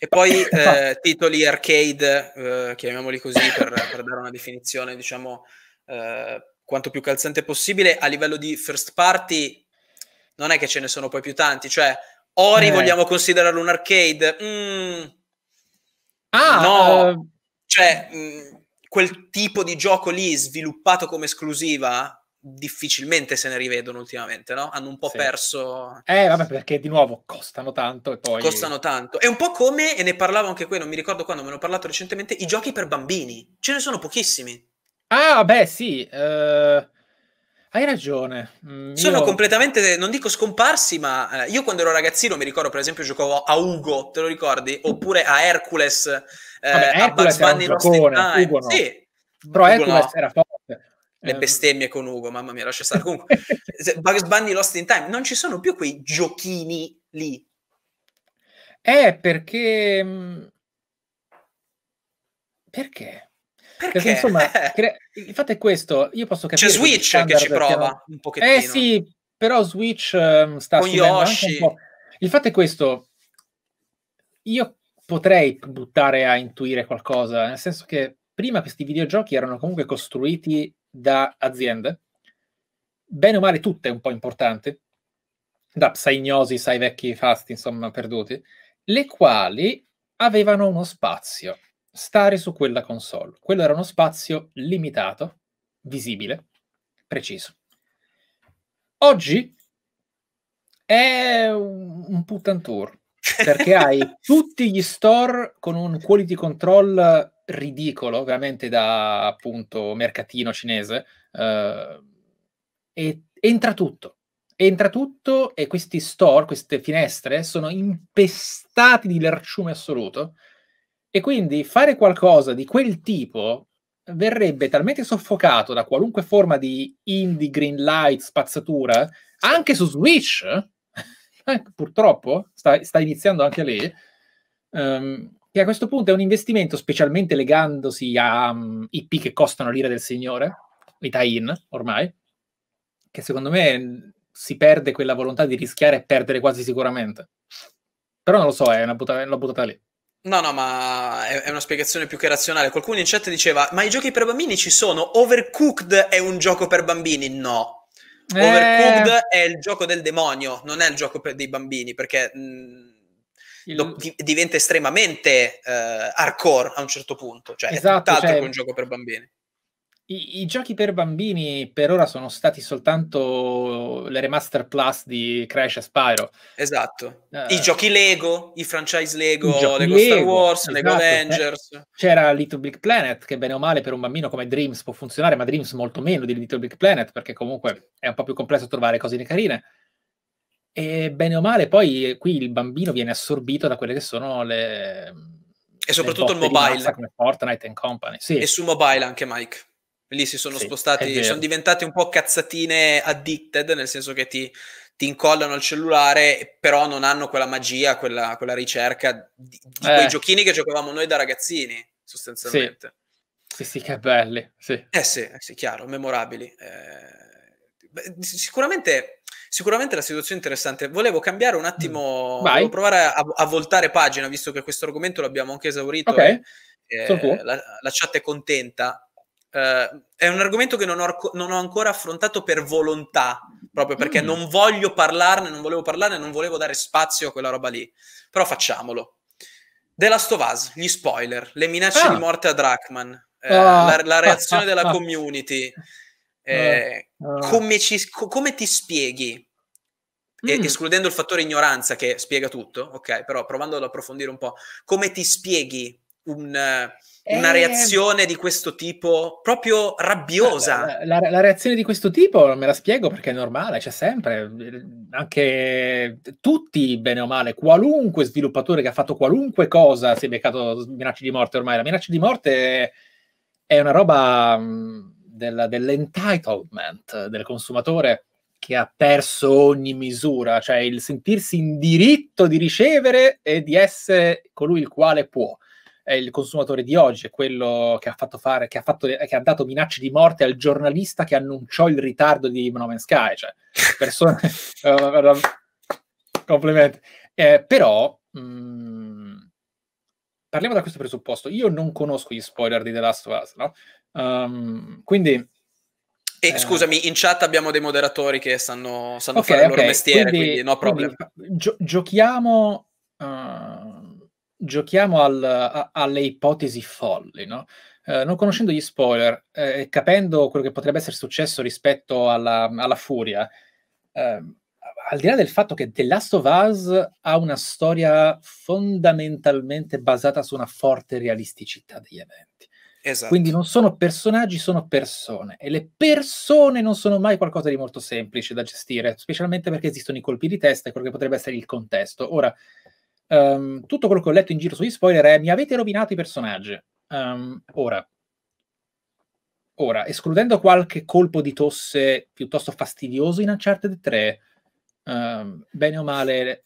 E poi [LAUGHS] eh, titoli arcade, eh, chiamiamoli così per, per, dare una definizione, diciamo, eh, quanto più calzante possibile. A livello di first party non è che ce ne sono poi più tanti, cioè Ori eh. vogliamo considerarlo un arcade? Mm, Ah, no, uh... cioè quel tipo di gioco lì sviluppato come esclusiva difficilmente se ne rivedono ultimamente, no? Hanno un po' sì. perso... Eh, vabbè, perché di nuovo costano tanto e poi... Costano tanto. È un po' come, e ne parlavo anche qui, non mi ricordo quando, me ne ho parlato recentemente, i giochi per bambini. Ce ne sono pochissimi. Ah, beh, sì. Uh... Hai ragione. Mm, Sono io... completamente, non dico scomparsi, ma eh, io quando ero ragazzino mi ricordo, per esempio, giocavo a Ugo, te lo ricordi? Oppure a Hercules, eh, Vabbè, a Bugs Bunny Lost Ugo no. Sì. Però Ugo Hercules no. era forte. Le eh, bestemmie con Ugo, mamma mia, lascia stare. Comunque, [LAUGHS] Bugs Bunny Lost in Time, non ci sono più quei giochini lì. Eh, perché... Mm, perché? Perché? Perché insomma, eh. cre- il fatto è questo, io posso capire... C'è Switch che ci prova piano. un pochettino. Eh sì, però Switch um, sta Con Yoshi. Il fatto è questo, io potrei buttare a intuire qualcosa, nel senso che prima questi videogiochi erano comunque costruiti da aziende, bene o male tutte un po' importanti, da sai gnosi, sai vecchi fasti, insomma, perduti, le quali avevano uno spazio stare su quella console. Quello era uno spazio limitato, visibile, preciso. Oggi è un tour perché hai [LAUGHS] tutti gli store con un quality control ridicolo, veramente da appunto mercatino cinese, eh, e entra tutto. Entra tutto e questi store, queste finestre sono impestati di lerciume assoluto e quindi fare qualcosa di quel tipo verrebbe talmente soffocato da qualunque forma di indie, green light, spazzatura, anche su Switch, [LAUGHS] eh, purtroppo, sta, sta, iniziando anche lì, um, che a questo punto è un investimento, specialmente legandosi a um, mm, IP che costano l'ira del signore, i tie-in ormai, che secondo me mm, si perde quella volontà di rischiare e perdere quasi sicuramente. Però non lo so, eh, è una buttata, una buttata lì. No, no, ma è, una spiegazione più che razionale. Qualcuno in chat diceva, ma i giochi per bambini ci sono? Overcooked è un gioco per bambini? No. Eh... Overcooked è il gioco del demonio, non è il gioco per, dei bambini, perché... Mh, mm, il... Di- diventa estremamente uh, hardcore a un certo punto, cioè esatto, è tutt'altro cioè, un gioco per bambini. I, I, giochi per bambini per ora sono stati soltanto le remaster plus di Crash e Spyro. Esatto. Uh, I eh, giochi Lego, i franchise Lego, i Lego, Lego, Star Wars, esatto, Lego eh, Avengers. C'era Little Big Planet, che bene o male per un bambino come Dreams può funzionare, ma Dreams molto meno di Little Big Planet, perché comunque è un po' più complesso trovare cose carine. E bene o male, poi eh, qui il bambino viene assorbito da quelle che sono le... E soprattutto le il mobile. Come Fortnite e Company. Sì. E su mobile anche, Mike. Lì si sono sì, spostati, sono diventate un po' cazzatine addicted, nel senso che ti, ti incollano al cellulare, però non hanno quella magia, quella, quella ricerca di, di eh. quei giochini che giocavamo noi da ragazzini, sostanzialmente. Sì, sì, sì che belli. Sì. Eh sì, eh sì chiaro, memorabili. Eh, sicuramente, sicuramente la situazione è interessante. Volevo cambiare un attimo, Vai. provare a, a, voltare pagina, visto che questo argomento l'abbiamo anche esaurito. Okay. E, eh, la, la chat è contenta Uh, è un argomento che non ho, non ho, ancora affrontato per volontà, proprio perché mm. non voglio parlarne, non volevo parlarne, non volevo dare spazio a quella roba lì. Però facciamolo. The Last of Us, gli spoiler, le minacce ah. di morte a Drachman, eh, ah. la, la, reazione della [LAUGHS] community. Eh, eh ah. come, ci, co- come, ti spieghi, mm. e, escludendo il fattore ignoranza che spiega tutto, ok, però provando ad approfondire un po', come ti spieghi un, una eh, reazione di questo tipo proprio rabbiosa. La, la, la, reazione di questo tipo me la spiego perché è normale, c'è sempre. Anche tutti, bene o male, qualunque sviluppatore che ha fatto qualunque cosa si è beccato minacce di morte ormai. La minaccia di morte è una roba mm, del, dell'entitlement del consumatore che ha perso ogni misura, cioè il sentirsi in diritto di ricevere e di essere colui il quale può è il consumatore di oggi, è quello che ha fatto fare, che ha, fatto, che ha dato minacce di morte al giornalista che annunciò il ritardo di No Man's Sky, cioè, persone... [LAUGHS] Eh, complimenti. Eh, però, mh, mm, parliamo da questo presupposto. Io non conosco gli spoiler di The Last of Us, no? Um, quindi... E eh, scusami, in chat abbiamo dei moderatori che sanno, sanno okay, fare il loro mestiere, quindi, quindi no problem. Quindi, gio- giochiamo... Uh, giochiamo al, a, alle ipotesi folli, no? eh, non conoscendo gli spoiler eh, e eh, capendo quello che potrebbe essere successo rispetto alla, alla furia, eh, al di là del fatto che The Last of Us ha una storia fondamentalmente basata su una forte realisticità degli eventi. Esatto. Quindi non sono personaggi, sono persone. E le persone non sono mai qualcosa di molto semplice da gestire, specialmente perché esistono i colpi di testa e quello che potrebbe essere il contesto. Ora, Um, tutto quello che ho letto in giro sugli spoiler è mi avete rovinato i personaggi. Um, ora, ora, escludendo qualche colpo di tosse piuttosto fastidioso in Uncharted 3, um, ehm, bene o male,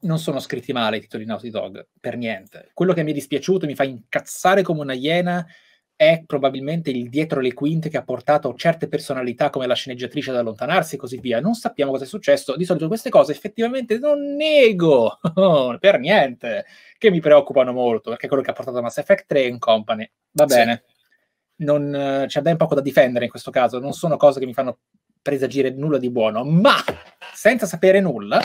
non sono scritti male i titoli Naughty Dog, per niente. Quello che mi è dispiaciuto mi fa incazzare come una iena è probabilmente il dietro le quinte che ha portato certe personalità come la sceneggiatrice ad allontanarsi e così via. Non sappiamo cosa è successo. Di solito queste cose effettivamente non nego [LAUGHS] per niente, che mi preoccupano molto, perché quello che ha portato a Mass Effect 3 in company. Va bene. Non, c'è ben poco da difendere in questo caso, non sono cose che mi fanno presagire nulla di buono, ma senza sapere nulla,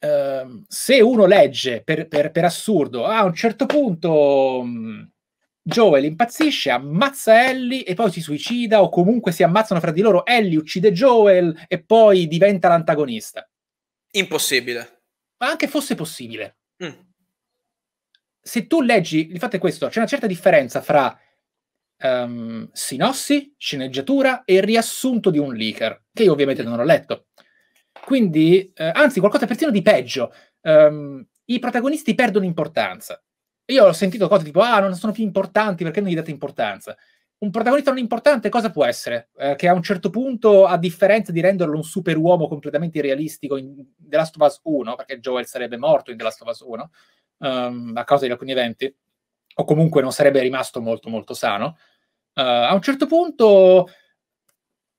ehm, se uno legge per, per, per assurdo, ah, a un certo punto... Mh, Joel impazzisce, ammazza Ellie e poi si suicida o comunque si ammazzano fra di loro. Ellie uccide Joel e poi diventa l'antagonista. Impossibile. Ma anche fosse possibile. Mm. Se tu leggi, infatti questo, c'è una certa differenza fra um, sinossi, sceneggiatura e riassunto di un leaker, che io ovviamente non ho letto. Quindi, eh, anzi, qualcosa persino di peggio. Um, I protagonisti perdono importanza io ho sentito cose tipo, ah, non sono più importanti, perché non gli date importanza? Un protagonista non importante cosa può essere? Eh, che a un certo punto, a differenza di renderlo un super uomo completamente irrealistico in The Last of Us 1, perché Joel sarebbe morto in The Last of Us 1, um, ehm, a causa di alcuni eventi, o comunque non sarebbe rimasto molto molto sano, uh, a un certo punto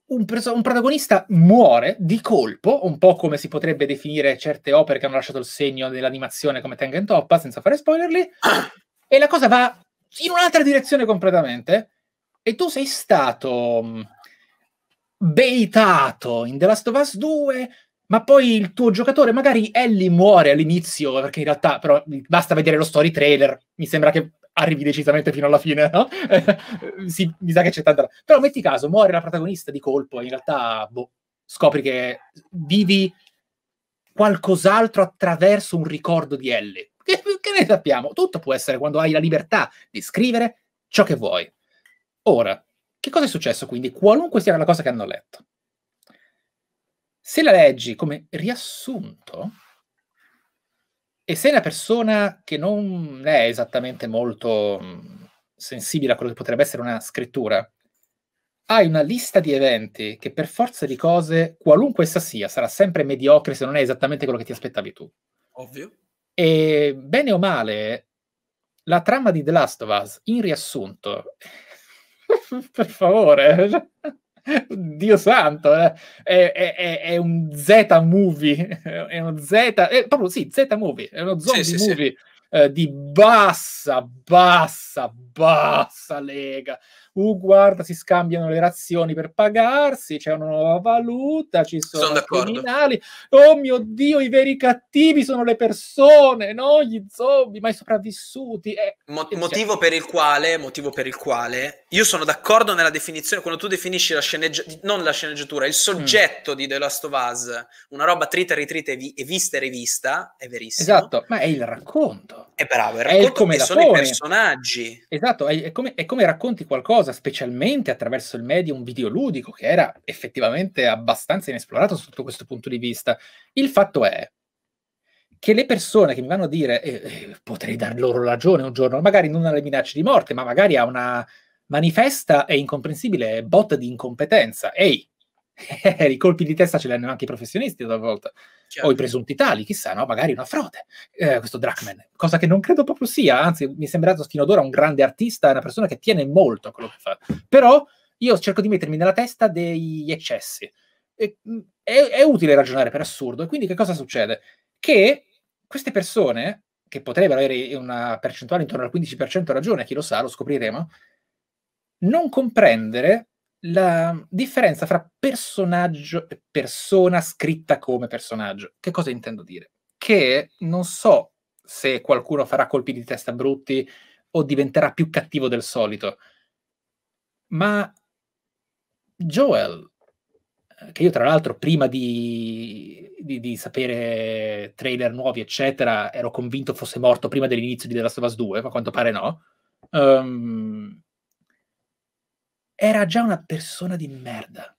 un, preso, un, protagonista muore di colpo, un po' come si potrebbe definire certe opere che hanno lasciato il segno dell'animazione come Tengen Toppa, senza fare spoilerli, [COUGHS] e la cosa va in un'altra direzione completamente, e tu sei stato mm, beitato in The Last of Us 2, ma poi il tuo giocatore, magari Ellie muore all'inizio, perché in realtà però basta vedere lo story trailer, mi sembra che arrivi decisamente fino alla fine, no? sì, [LAUGHS] mi sa che c'è tanta... Però metti caso, muore la protagonista di colpo, e in realtà, boh, scopri che vivi qualcos'altro attraverso un ricordo di L. Che, che ne sappiamo? Tutto può essere quando hai la libertà di scrivere ciò che vuoi. Ora, che cosa è successo quindi? Qualunque sia la cosa che hanno letto. Se la leggi come riassunto, e sei una persona che non è esattamente molto mm, sensibile a quello che potrebbe essere una scrittura, hai una lista di eventi che per forza di cose, qualunque essa sia, sarà sempre mediocre se non è esattamente quello che ti aspettavi tu. Ovvio. E bene o male, la trama di The Last of Us, in riassunto, [LAUGHS] per favore, [LAUGHS] Dio santo, eh. è, è, è, un Z-movie, [LAUGHS] è uno Z, è proprio sì, Z-movie, è uno zombie sì, sì, movie sì. Eh, di bassa, bassa, bassa lega uh, guarda, si scambiano le razioni per pagarsi, c'è una nuova valuta, ci sono, sono criminali. Oh mio Dio, i veri cattivi sono le persone, no? Gli zombie, ma i sopravvissuti. Eh, Mo- motivo, per il quale, motivo per il quale io sono d'accordo nella definizione, quando tu definisci la sceneggiatura, non la sceneggiatura, il mm. soggetto mm. di The Last of Us, una roba trita, ritrita e, vi- e vista e rivista, è verissimo. Esatto, ma è il racconto. È bravo, il racconto è il come sono i personaggi. Esatto, è, è, come, è come racconti qualcosa cosa, specialmente attraverso il medium videoludico, che era effettivamente abbastanza inesplorato sotto questo punto di vista. Il fatto è che le persone che mi vanno a dire eh, eh, potrei dar loro ragione un giorno, magari non alle minacce di morte, ma magari a una manifesta e incomprensibile botta di incompetenza. Ehi, eh, I colpi di testa ce li hanno anche i professionisti talvolta, Chiaro. o i presunti tali, chissà, no? magari una frode, eh, questo Drachman, cosa che non credo proprio sia, anzi mi è sembrato fino ad ora un grande artista, una persona che tiene molto a quello che fa, però io cerco di mettermi nella testa degli eccessi. È, mm, è, è utile ragionare per assurdo, e quindi che cosa succede? Che queste persone, che potrebbero avere una percentuale intorno al 15% ragione, chi lo sa, lo scopriremo, non comprendere la differenza fra personaggio e persona scritta come personaggio. Che cosa intendo dire? Che non so se qualcuno farà colpi di testa brutti o diventerà più cattivo del solito, ma Joel, eh, che io tra l'altro prima di, di, di sapere trailer nuovi, eccetera, ero convinto fosse morto prima dell'inizio di The Last of Us 2, ma a quanto pare no. Um, era già una persona di merda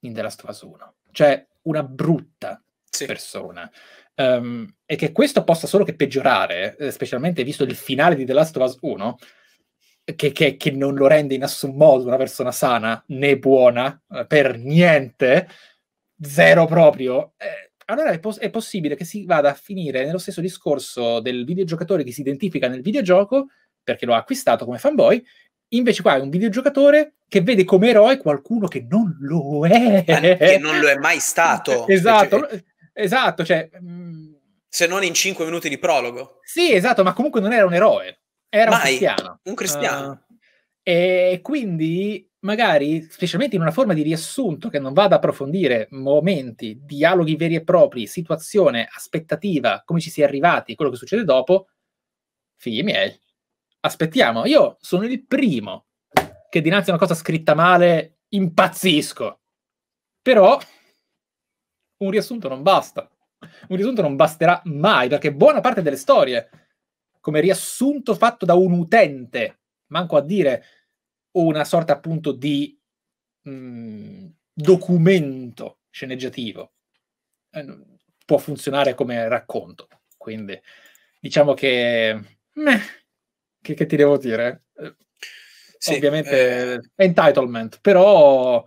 in The Last of Us 1, cioè una brutta sì. persona. Um, e che questo possa solo che peggiorare, eh, specialmente visto il finale di The Last of Us 1, che, che, che non lo rende in nessun modo una persona sana né buona, eh, per niente, zero proprio. Eh, allora è, pos- è, possibile che si vada a finire nello stesso discorso del videogiocatore che si identifica nel videogioco perché lo ha acquistato come fanboy, invece qua è un videogiocatore che vede come eroe qualcuno che non lo è. Eh, che non lo è mai [LAUGHS] stato. esatto, cioè, esatto. Cioè, mm, se non in 5 minuti di prologo. Sì, esatto, ma comunque non era un eroe, era mai. un cristiano. Un cristiano. Uh, e quindi magari, specialmente in una forma di riassunto che non vada ad approfondire momenti, dialoghi veri e propri, situazione, aspettativa, come ci si è arrivati, quello che succede dopo, figli miei, aspettiamo. Io sono il primo che dinanzi a una cosa scritta male impazzisco. Però un riassunto non basta. Un riassunto non basterà mai, perché buona parte delle storie, come riassunto fatto da un utente, manco a dire una sorta appunto di mh, mm, documento sceneggiativo, eh, può funzionare come racconto. Quindi diciamo che... Meh, che, che ti devo dire? Eh, sì, ovviamente eh... è entitlement, però...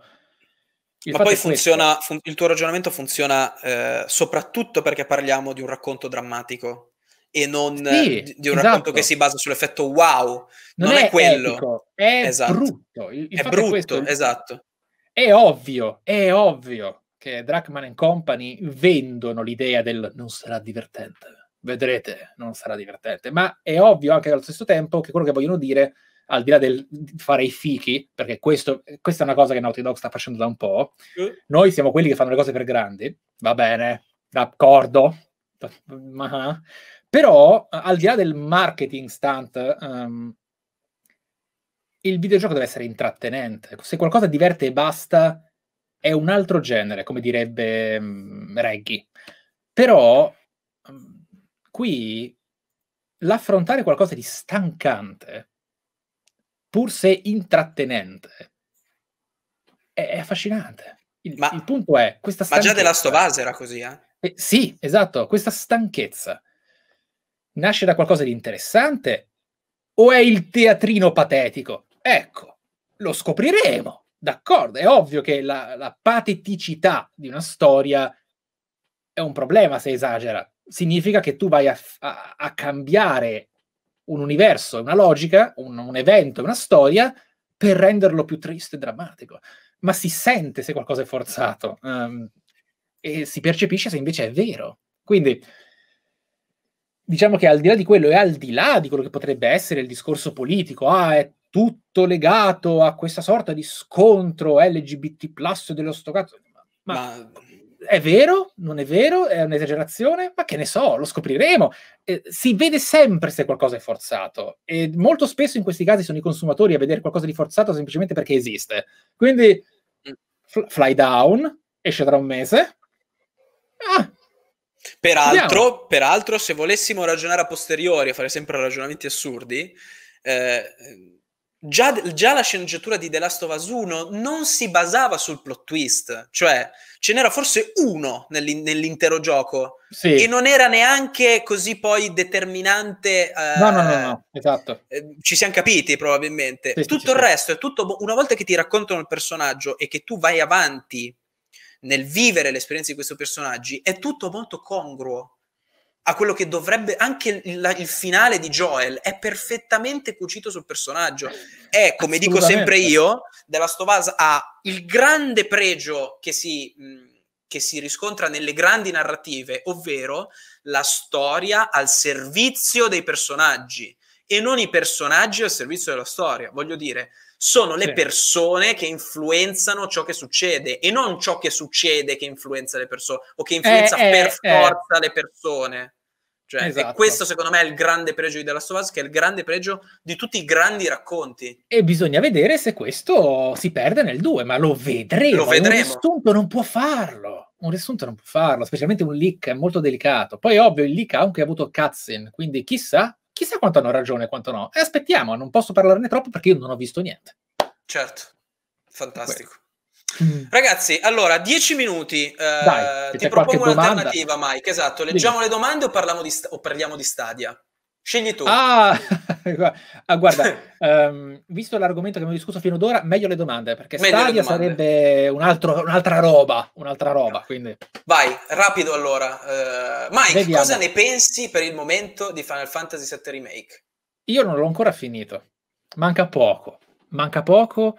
Il Ma poi funziona, fun- il tuo ragionamento funziona eh, soprattutto perché parliamo di un racconto drammatico e non sì, di, un esatto. racconto che si basa sull'effetto wow, non, non è, è, quello. Etico, è esatto. brutto. Il, il è brutto, è esatto. È ovvio, è ovvio che Drachman Company vendono l'idea del non sarà divertente. Vedrete, non sarà divertente. Ma è ovvio anche allo stesso tempo che quello che vogliono dire è al di là del fare i fichi, perché questo, questa è una cosa che Naughty Dog sta facendo da un po', eh. noi siamo quelli che fanno le cose per grandi, va bene, d'accordo, ma, però al di là del marketing stunt, um, il videogioco deve essere intrattenente. Se qualcosa diverte e basta, è un altro genere, come direbbe um, Reggie. Però um, qui l'affrontare qualcosa di stancante pur se intrattenente, è, è affascinante. Il, ma, il, punto è questa stanchezza. Ma già della Stovase era così, eh? eh? Sì, esatto, questa stanchezza nasce da qualcosa di interessante o è il teatrino patetico? Ecco, lo scopriremo, d'accordo. È ovvio che la, la pateticità di una storia è un problema se esagera. Significa che tu vai a, a, a cambiare un universo, una logica, un, un evento, una storia per renderlo più triste e drammatico. Ma si sente se qualcosa è forzato um, e si percepisce se invece è vero. Quindi diciamo che al di là di quello e al di là di quello che potrebbe essere il discorso politico, ah, è tutto legato a questa sorta di scontro LGBT plus dello sto Ma, ma è vero? Non è vero? È un'esagerazione? Ma che ne so, lo scopriremo. Eh, si vede sempre se qualcosa è forzato e molto spesso in questi casi sono i consumatori a vedere qualcosa di forzato semplicemente perché esiste. Quindi mm. fl- fly down, esce tra un mese. Ah, Peraltro, peraltro, se volessimo ragionare a posteriori e fare sempre ragionamenti assurdi, eh, Già, già, la sceneggiatura di The Last of Us 1 non si basava sul plot twist, cioè ce n'era forse uno nell'in- nell'intero gioco sì. e non era neanche così poi determinante. Eh, no, no, no, eh, no, esatto. Eh, ci siamo capiti probabilmente. Sì, tutto sì, il resto è tutto, una volta che ti raccontano il personaggio e che tu vai avanti nel vivere l'esperienza di questo personaggio, è tutto molto congruo a quello che dovrebbe anche il, il, finale di Joel è perfettamente cucito sul personaggio è come dico sempre io della Stovaz ha il grande pregio che si, mm, che si riscontra nelle grandi narrative ovvero la storia al servizio dei personaggi e non i personaggi al servizio della storia voglio dire sono le sì. persone che influenzano ciò che succede e non ciò che succede che influenza le persone o che eh, influenza eh, per eh, forza eh. le persone. Cioè, esatto. E questo secondo me è il grande pregio di The Last of Us, che è il grande pregio di tutti i grandi racconti. E bisogna vedere se questo si perde nel 2, ma lo vedremo. Lo vedremo. Un riassunto non può farlo. Un riassunto non può farlo, specialmente un leak, è molto delicato. Poi ovvio, il leak ha anche avuto cutscene, quindi chissà chissà quanto hanno ragione e quanto no. E aspettiamo, non posso parlarne troppo perché io non ho visto niente. Certo, fantastico. Mm. Ragazzi, allora 10 minuti. Eh, Dai, eh, ti propongo un'alternativa, Mike. Esatto, leggiamo Dì. le domande o, di o parliamo di Stadia? Scegli tu. Ah, [LAUGHS] ah guarda, um, [LAUGHS] visto l'argomento che abbiamo discusso fino ad ora, meglio le domande, perché meglio Stadia sarebbe un altro, un'altra roba, un'altra roba, quindi... Vai, rapido allora. Uh, Mike, Vediamo. cosa ne pensi per il momento di Final Fantasy VII Remake? Io non l'ho ancora finito, manca poco, manca poco.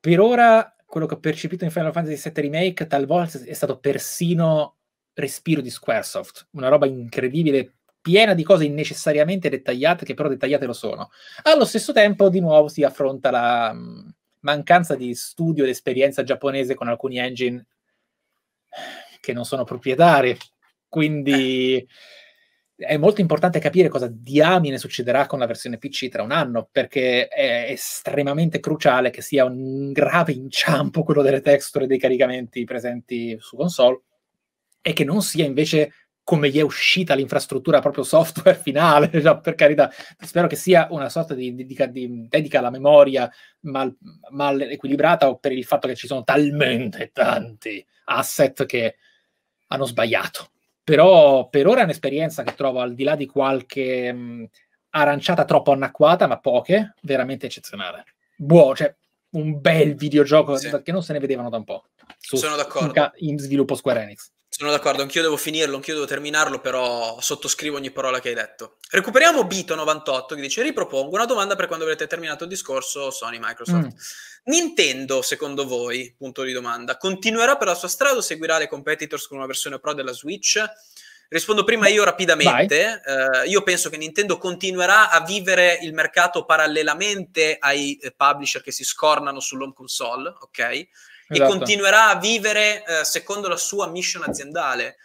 Per ora, quello che ho percepito in Final Fantasy VII Remake talvolta è stato persino respiro di Squaresoft, una roba incredibile piena di cose innecessariamente dettagliate, che però dettagliate lo sono. Allo stesso tempo, di nuovo, si affronta la mm, mancanza di studio ed esperienza giapponese con alcuni engine che non sono proprietari. Quindi è molto importante capire cosa diamine succederà con la versione PC tra un anno, perché è estremamente cruciale che sia un grave inciampo quello delle texture e dei caricamenti presenti su console e che non sia invece come gli è uscita l'infrastruttura proprio software [LAUGHS] finale, cioè, per carità. Spero che sia una sorta di, dedica, di, dedica alla memoria mal, mal, equilibrata o per il fatto che ci sono talmente tanti asset che hanno sbagliato. Però per ora è un'esperienza che trovo al di là di qualche mh, mm, aranciata troppo anacquata, ma poche, veramente eccezionale. Buono, cioè un bel videogioco sì. che non se ne vedevano da un po'. Su, Sono d'accordo. in sviluppo Square Enix. Sono d'accordo, anch'io devo finirlo, anch'io devo terminarlo, però sottoscrivo ogni parola che hai detto. Recuperiamo Bito98 che dice: Ripropongo una domanda per quando avrete terminato il discorso Sony Microsoft. Mm. Nintendo, secondo voi, punto di domanda, continuerà per la sua strada o seguirà le competitors con una versione pro della Switch? Rispondo prima io rapidamente. Uh, io penso che Nintendo continuerà a vivere il mercato parallelamente ai eh, publisher che si scornano sull'home console, ok? esatto. e continuerà a vivere eh, secondo la sua mission aziendale.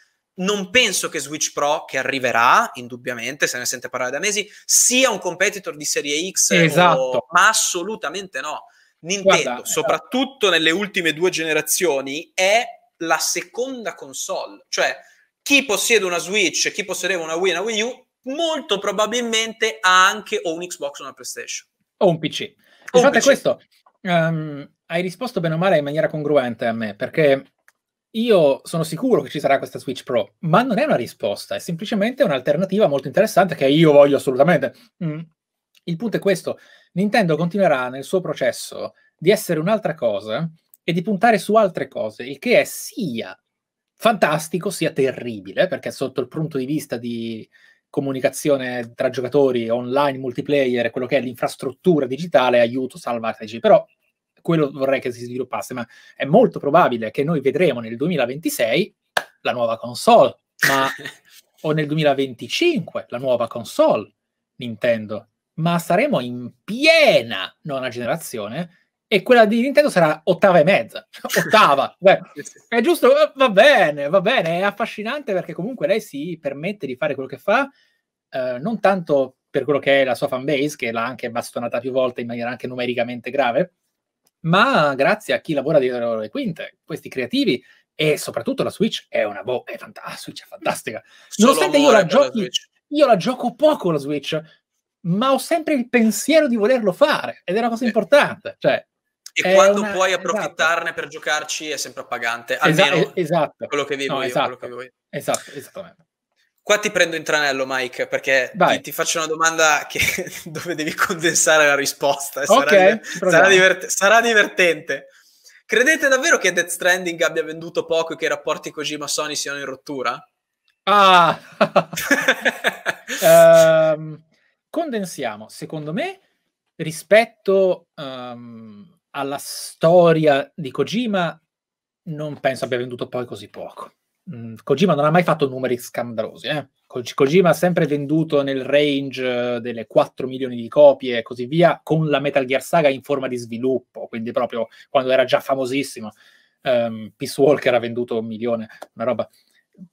Non penso che Switch Pro, che arriverà indubbiamente, se ne sente parlare da mesi, sia un competitor di serie X, esatto. o... ma assolutamente no. Nintendo, Guarda, esatto. soprattutto esatto. nelle ultime due generazioni, è la seconda console. Cioè, chi possiede una Switch, chi possedeva una Wii e una Wii U, molto probabilmente ha anche o un Xbox o una PlayStation. O un PC. Infatti questo, Um, hai risposto bene o male in maniera congruente a me, perché io sono sicuro che ci sarà questa Switch Pro, ma non è una risposta, è semplicemente un'alternativa molto interessante che io voglio assolutamente. Mm. Il punto è questo, Nintendo continuerà nel suo processo di essere un'altra cosa e di puntare su altre cose, il che è sia fantastico sia terribile, perché sotto il punto di vista di, comunicazione tra giocatori online, multiplayer, quello che è l'infrastruttura digitale, aiuto, salva RPG. Però quello vorrei che si sviluppasse, ma è molto probabile che noi vedremo nel 2026 la nuova console, ma, [LAUGHS] o nel 2025 la nuova console Nintendo, ma saremo in piena nona generazione e quella di Nintendo sarà ottava e mezza. [LAUGHS] Ottava, Beh, [LAUGHS] è giusto, eh, va bene, va bene, è affascinante perché comunque lei si permette di fare quello che fa, eh, non tanto per quello che è la sua fanbase, che l'ha anche bastonata più volte in maniera anche numericamente grave, ma grazie a chi lavora dietro le quinte, questi creativi, e soprattutto la Switch è una boh, è, fant- la Switch è fantastica. Nonostante io la giochi, la io la gioco poco la Switch, ma ho sempre il pensiero di volerlo fare, ed è una cosa eh. importante, cioè e quando una... puoi esatto. approfittarne esatto. per giocarci è sempre appagante, almeno Esa- esatto. quello che vivo no, io, esatto. Che vivo Esatto, esattamente. Qua ti prendo in tranello, Mike, perché ti, ti, faccio una domanda che, [LAUGHS] dove devi condensare la risposta. Eh, okay, sarà, divert- sarà, divertente. Credete davvero che Death Stranding abbia venduto poco e che i rapporti con Kojima Sony siano in rottura? Ah! um, [LAUGHS] condensiamo. Secondo me, rispetto um, alla storia di Kojima non penso abbia venduto poi così poco. Mm, Kojima non ha mai fatto numeri scandalosi. Eh? Kojima ha sempre venduto nel range eh, delle 4 milioni di copie e così via, con la Metal Gear Saga in forma di sviluppo, quindi proprio quando era già famosissimo. Um, Peace Walker ha venduto un milione, una roba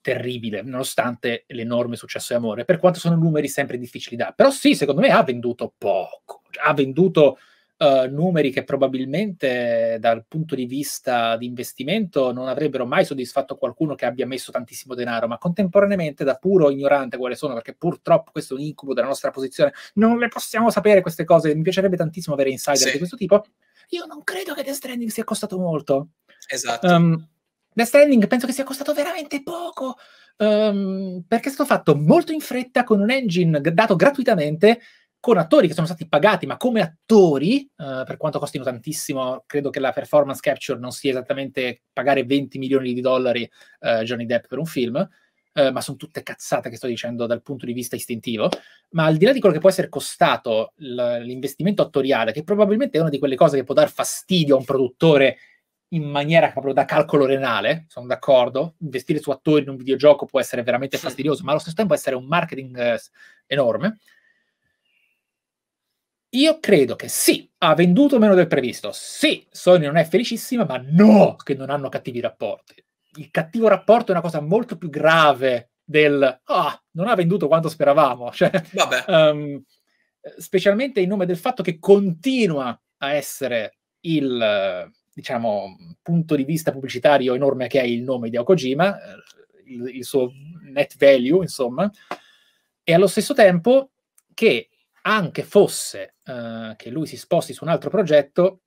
terribile, nonostante l'enorme successo e amore, per quanto sono numeri sempre difficili da... Però sì, secondo me ha venduto poco, ha venduto eh, numeri che probabilmente dal punto di vista di investimento non avrebbero mai soddisfatto qualcuno che abbia messo tantissimo denaro, ma contemporaneamente da puro ignorante quale sono, perché purtroppo questo è un incubo della nostra posizione, non le possiamo sapere queste cose, mi piacerebbe tantissimo avere insider sì. di questo tipo, io non credo che Death Stranding sia costato molto. Esatto. Um, Death Stranding penso che sia costato veramente poco, um, perché è stato fatto molto in fretta con un engine dato gratuitamente con attori che sono stati pagati, ma come attori, eh, per quanto costino tantissimo, credo che la performance capture non sia esattamente pagare 20 milioni di dollari eh, Johnny Depp per un film, eh, ma sono tutte cazzate che sto dicendo dal punto di vista istintivo, ma al di là di quello che può essere costato l- l'investimento attoriale, che probabilmente è una di quelle cose che può dar fastidio a un produttore in maniera proprio da calcolo renale, sono d'accordo, investire su attori in un videogioco può essere veramente sì. fastidioso, ma allo stesso tempo può essere un marketing eh, enorme io credo che sì, ha venduto meno del previsto, sì, Sony non è felicissima, ma no che non hanno cattivi rapporti. Il cattivo rapporto è una cosa molto più grave del ah, non ha venduto quanto speravamo. [LAUGHS] Cioè, um, specialmente in nome del fatto che continua a essere il diciamo, punto di vista pubblicitario enorme che è il nome di Aokojima, eh, il, il suo net value, insomma, e allo stesso tempo che anche fosse eh, che lui si sposti su un altro progetto,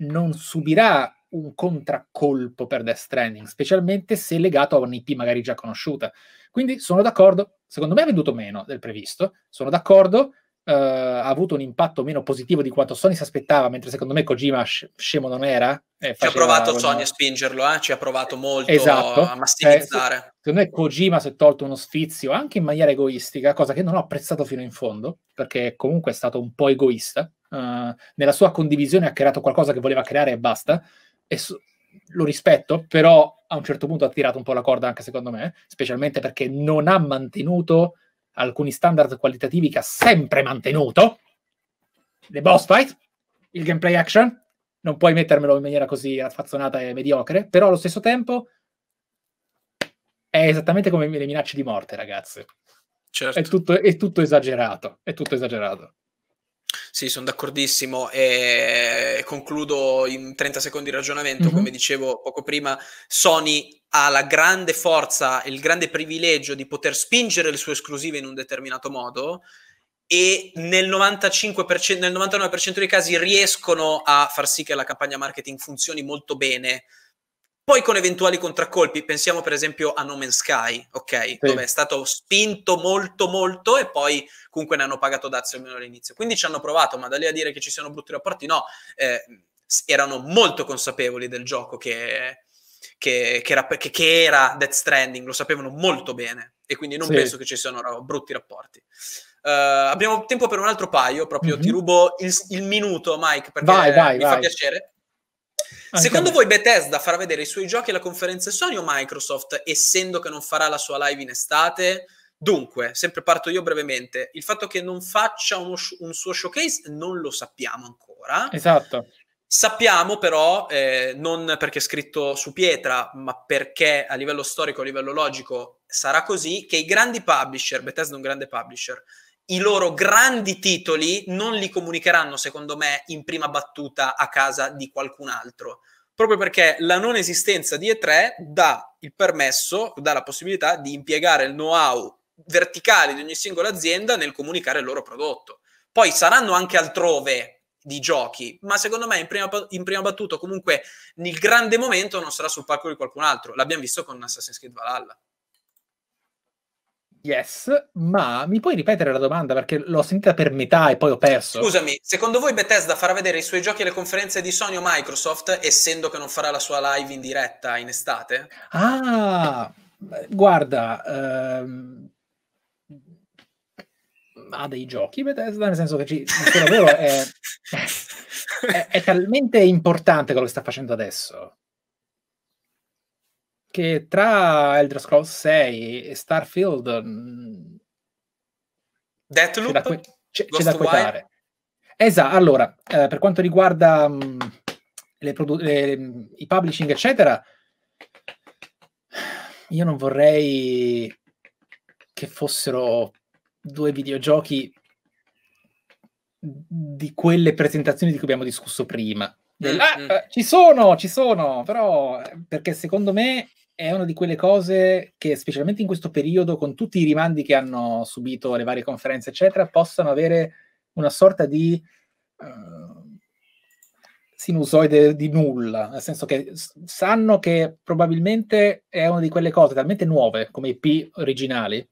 non subirà un contraccolpo per Death Stranding, specialmente se legato a un'IP magari già conosciuta. Quindi sono d'accordo, secondo me ha venduto meno del previsto, sono d'accordo, eh, ha avuto un impatto meno positivo di quanto Sony si aspettava, mentre secondo me Kojima scemo non era. Eh, ci ha provato una... Sony a spingerlo, eh? ci ha provato molto esatto. a massimizzare. Eh, secondo me Kojima si è tolto uno sfizio anche in maniera egoistica, cosa che non ho apprezzato fino in fondo, perché comunque è stato un po' egoista. Uh, nella sua condivisione ha creato qualcosa che voleva creare e basta. E so- lo rispetto, però a un certo punto ha tirato un po' la corda anche secondo me, specialmente perché non ha mantenuto alcuni standard qualitativi che ha sempre mantenuto. Le boss fight, il gameplay action, non puoi mettermelo in maniera così raffazzonata e mediocre, però allo stesso tempo è esattamente come le minacce di morte, ragazzi. Certo. È, tutto, è tutto esagerato, è tutto esagerato. Sì, sono d'accordissimo e concludo in 30 secondi di ragionamento. Mm-hmm. Come dicevo poco prima, Sony ha la grande forza e il grande privilegio di poter spingere le sue esclusive in un determinato modo e nel, 95%, nel 99% dei casi riescono a far sì che la campagna marketing funzioni molto bene poi con eventuali contraccolpi, pensiamo per esempio a No Man's Sky, ok? Sì. Dove è stato spinto molto molto e poi comunque ne hanno pagato dazio almeno all'inizio. Quindi ci hanno provato, ma da lì a dire che ci siano brutti rapporti, no. Eh, erano molto consapevoli del gioco che, che, che, era, che, era, Death Stranding, lo sapevano molto bene e quindi non sì. penso che ci siano brutti rapporti. Uh, abbiamo tempo per un altro paio, proprio mm-hmm. ti rubo il, il minuto Mike perché vai, vai, mi vai. fa piacere. Secondo voi Bethesda farà vedere i suoi giochi alla conferenza Sony o Microsoft, essendo che non farà la sua live in estate? Dunque, sempre parto io brevemente, il fatto che non faccia uno, un suo showcase non lo sappiamo ancora. Esatto. Sappiamo però, eh, non perché è scritto su pietra, ma perché a livello storico, a livello logico, sarà così, che i grandi publisher, Bethesda è un grande publisher, i loro grandi titoli non li comunicheranno, secondo me, in prima battuta a casa di qualcun altro. Proprio perché la non esistenza di E3 dà il permesso, dà la possibilità di impiegare il know-how verticale di ogni singola azienda nel comunicare il loro prodotto. Poi saranno anche altrove di giochi, ma secondo me in prima, in prima battuta comunque il grande momento non sarà sul palco di qualcun altro. L'abbiamo visto con Assassin's Creed Valhalla. Yes, ma mi puoi ripetere la domanda perché l'ho sentita per metà e poi ho perso. Scusami, secondo voi Bethesda farà vedere i suoi giochi alle conferenze di Sony o Microsoft, essendo che non farà la sua live in diretta in estate? Ah, guarda, ehm, ha dei giochi Bethesda, nel senso che ci, davvero è, [LAUGHS] è, è talmente importante quello che sta facendo adesso che tra Elder Scrolls 6 e Starfield Deathloop mm, c'è da, que- c'è, c'è da quetare. Esatto, allora, eh, per quanto riguarda mh, mm, le produ- le, i publishing, eccetera, io non vorrei che fossero due videogiochi di quelle presentazioni di cui abbiamo discusso prima. Mm, Del, ah, eh, ci sono, ci sono, però eh, perché secondo me è una di quelle cose che, specialmente in questo periodo, con tutti i rimandi che hanno subito le varie conferenze, eccetera, possano avere una sorta di uh, sinusoide di nulla, nel senso che sanno che probabilmente è una di quelle cose talmente nuove come i P originali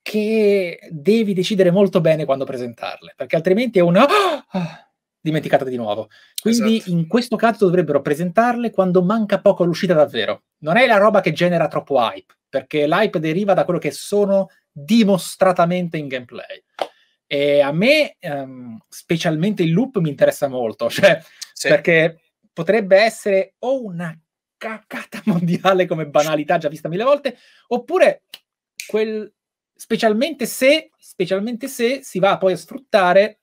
che devi decidere molto bene quando presentarle, perché altrimenti è una... [GASPS] Ah, dimenticata di nuovo. Quindi esatto. in questo caso dovrebbero presentarle quando manca poco all'uscita davvero. Non è la roba che genera troppo hype, perché l'hype deriva da quello che sono dimostratamente in gameplay. E a me, um, specialmente il loop, mi interessa molto, [LAUGHS] cioè, sì. perché potrebbe essere o una cacata [LAUGHS] mondiale come banalità già vista mille volte, oppure quel... Specialmente se, specialmente se si va poi a sfruttare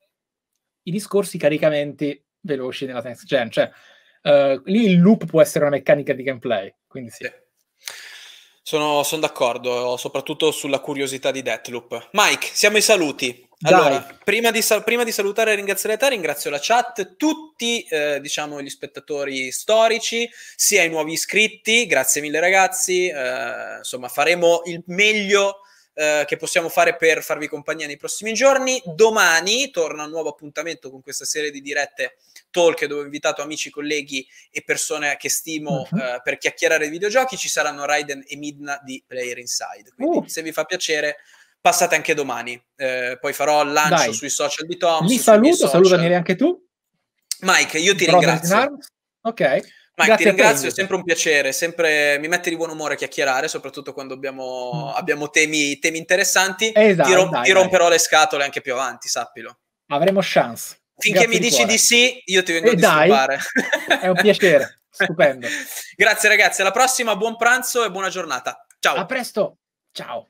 i discorsi caricamenti veloci nella next gen. Cioè, uh, lì il loop può essere una meccanica di gameplay, quindi sì. Sono, sono d'accordo, soprattutto sulla curiosità di Deathloop. Mike, siamo i saluti. Allora, prima di, sal- prima di, salutare e ringraziare te, ringrazio la chat, tutti eh, diciamo, gli spettatori storici, sia i nuovi iscritti, grazie mille ragazzi, eh, insomma faremo il meglio eh, che possiamo fare per farvi compagnia nei prossimi giorni. Domani torna un nuovo appuntamento con questa serie di dirette talk dove ho invitato amici, colleghi e persone che stimo uh-huh. eh, per chiacchierare di videogiochi. Ci saranno Raiden e Midna di Player Inside. Quindi uh. se vi fa piacere passate anche domani. Eh, poi farò il lancio Dai. sui social di Tom. Mi saluto, salutami anche tu. Mike, io ti Brothers ringrazio. Ok. Mike, ti ringrazio, è sempre un piacere, sempre mi mette di buon umore chiacchierare, soprattutto quando abbiamo, mm. abbiamo temi, temi, interessanti. Esatto, ti, rom- dai, ti romperò dai. le scatole anche più avanti, sappilo. Avremo chance. Finché Grazie mi di dici cuore. di sì, io ti vengo e eh, a disturbare. Dai, è un piacere, [LAUGHS] stupendo. Grazie ragazzi, alla prossima, buon pranzo e buona giornata. Ciao. A presto, ciao.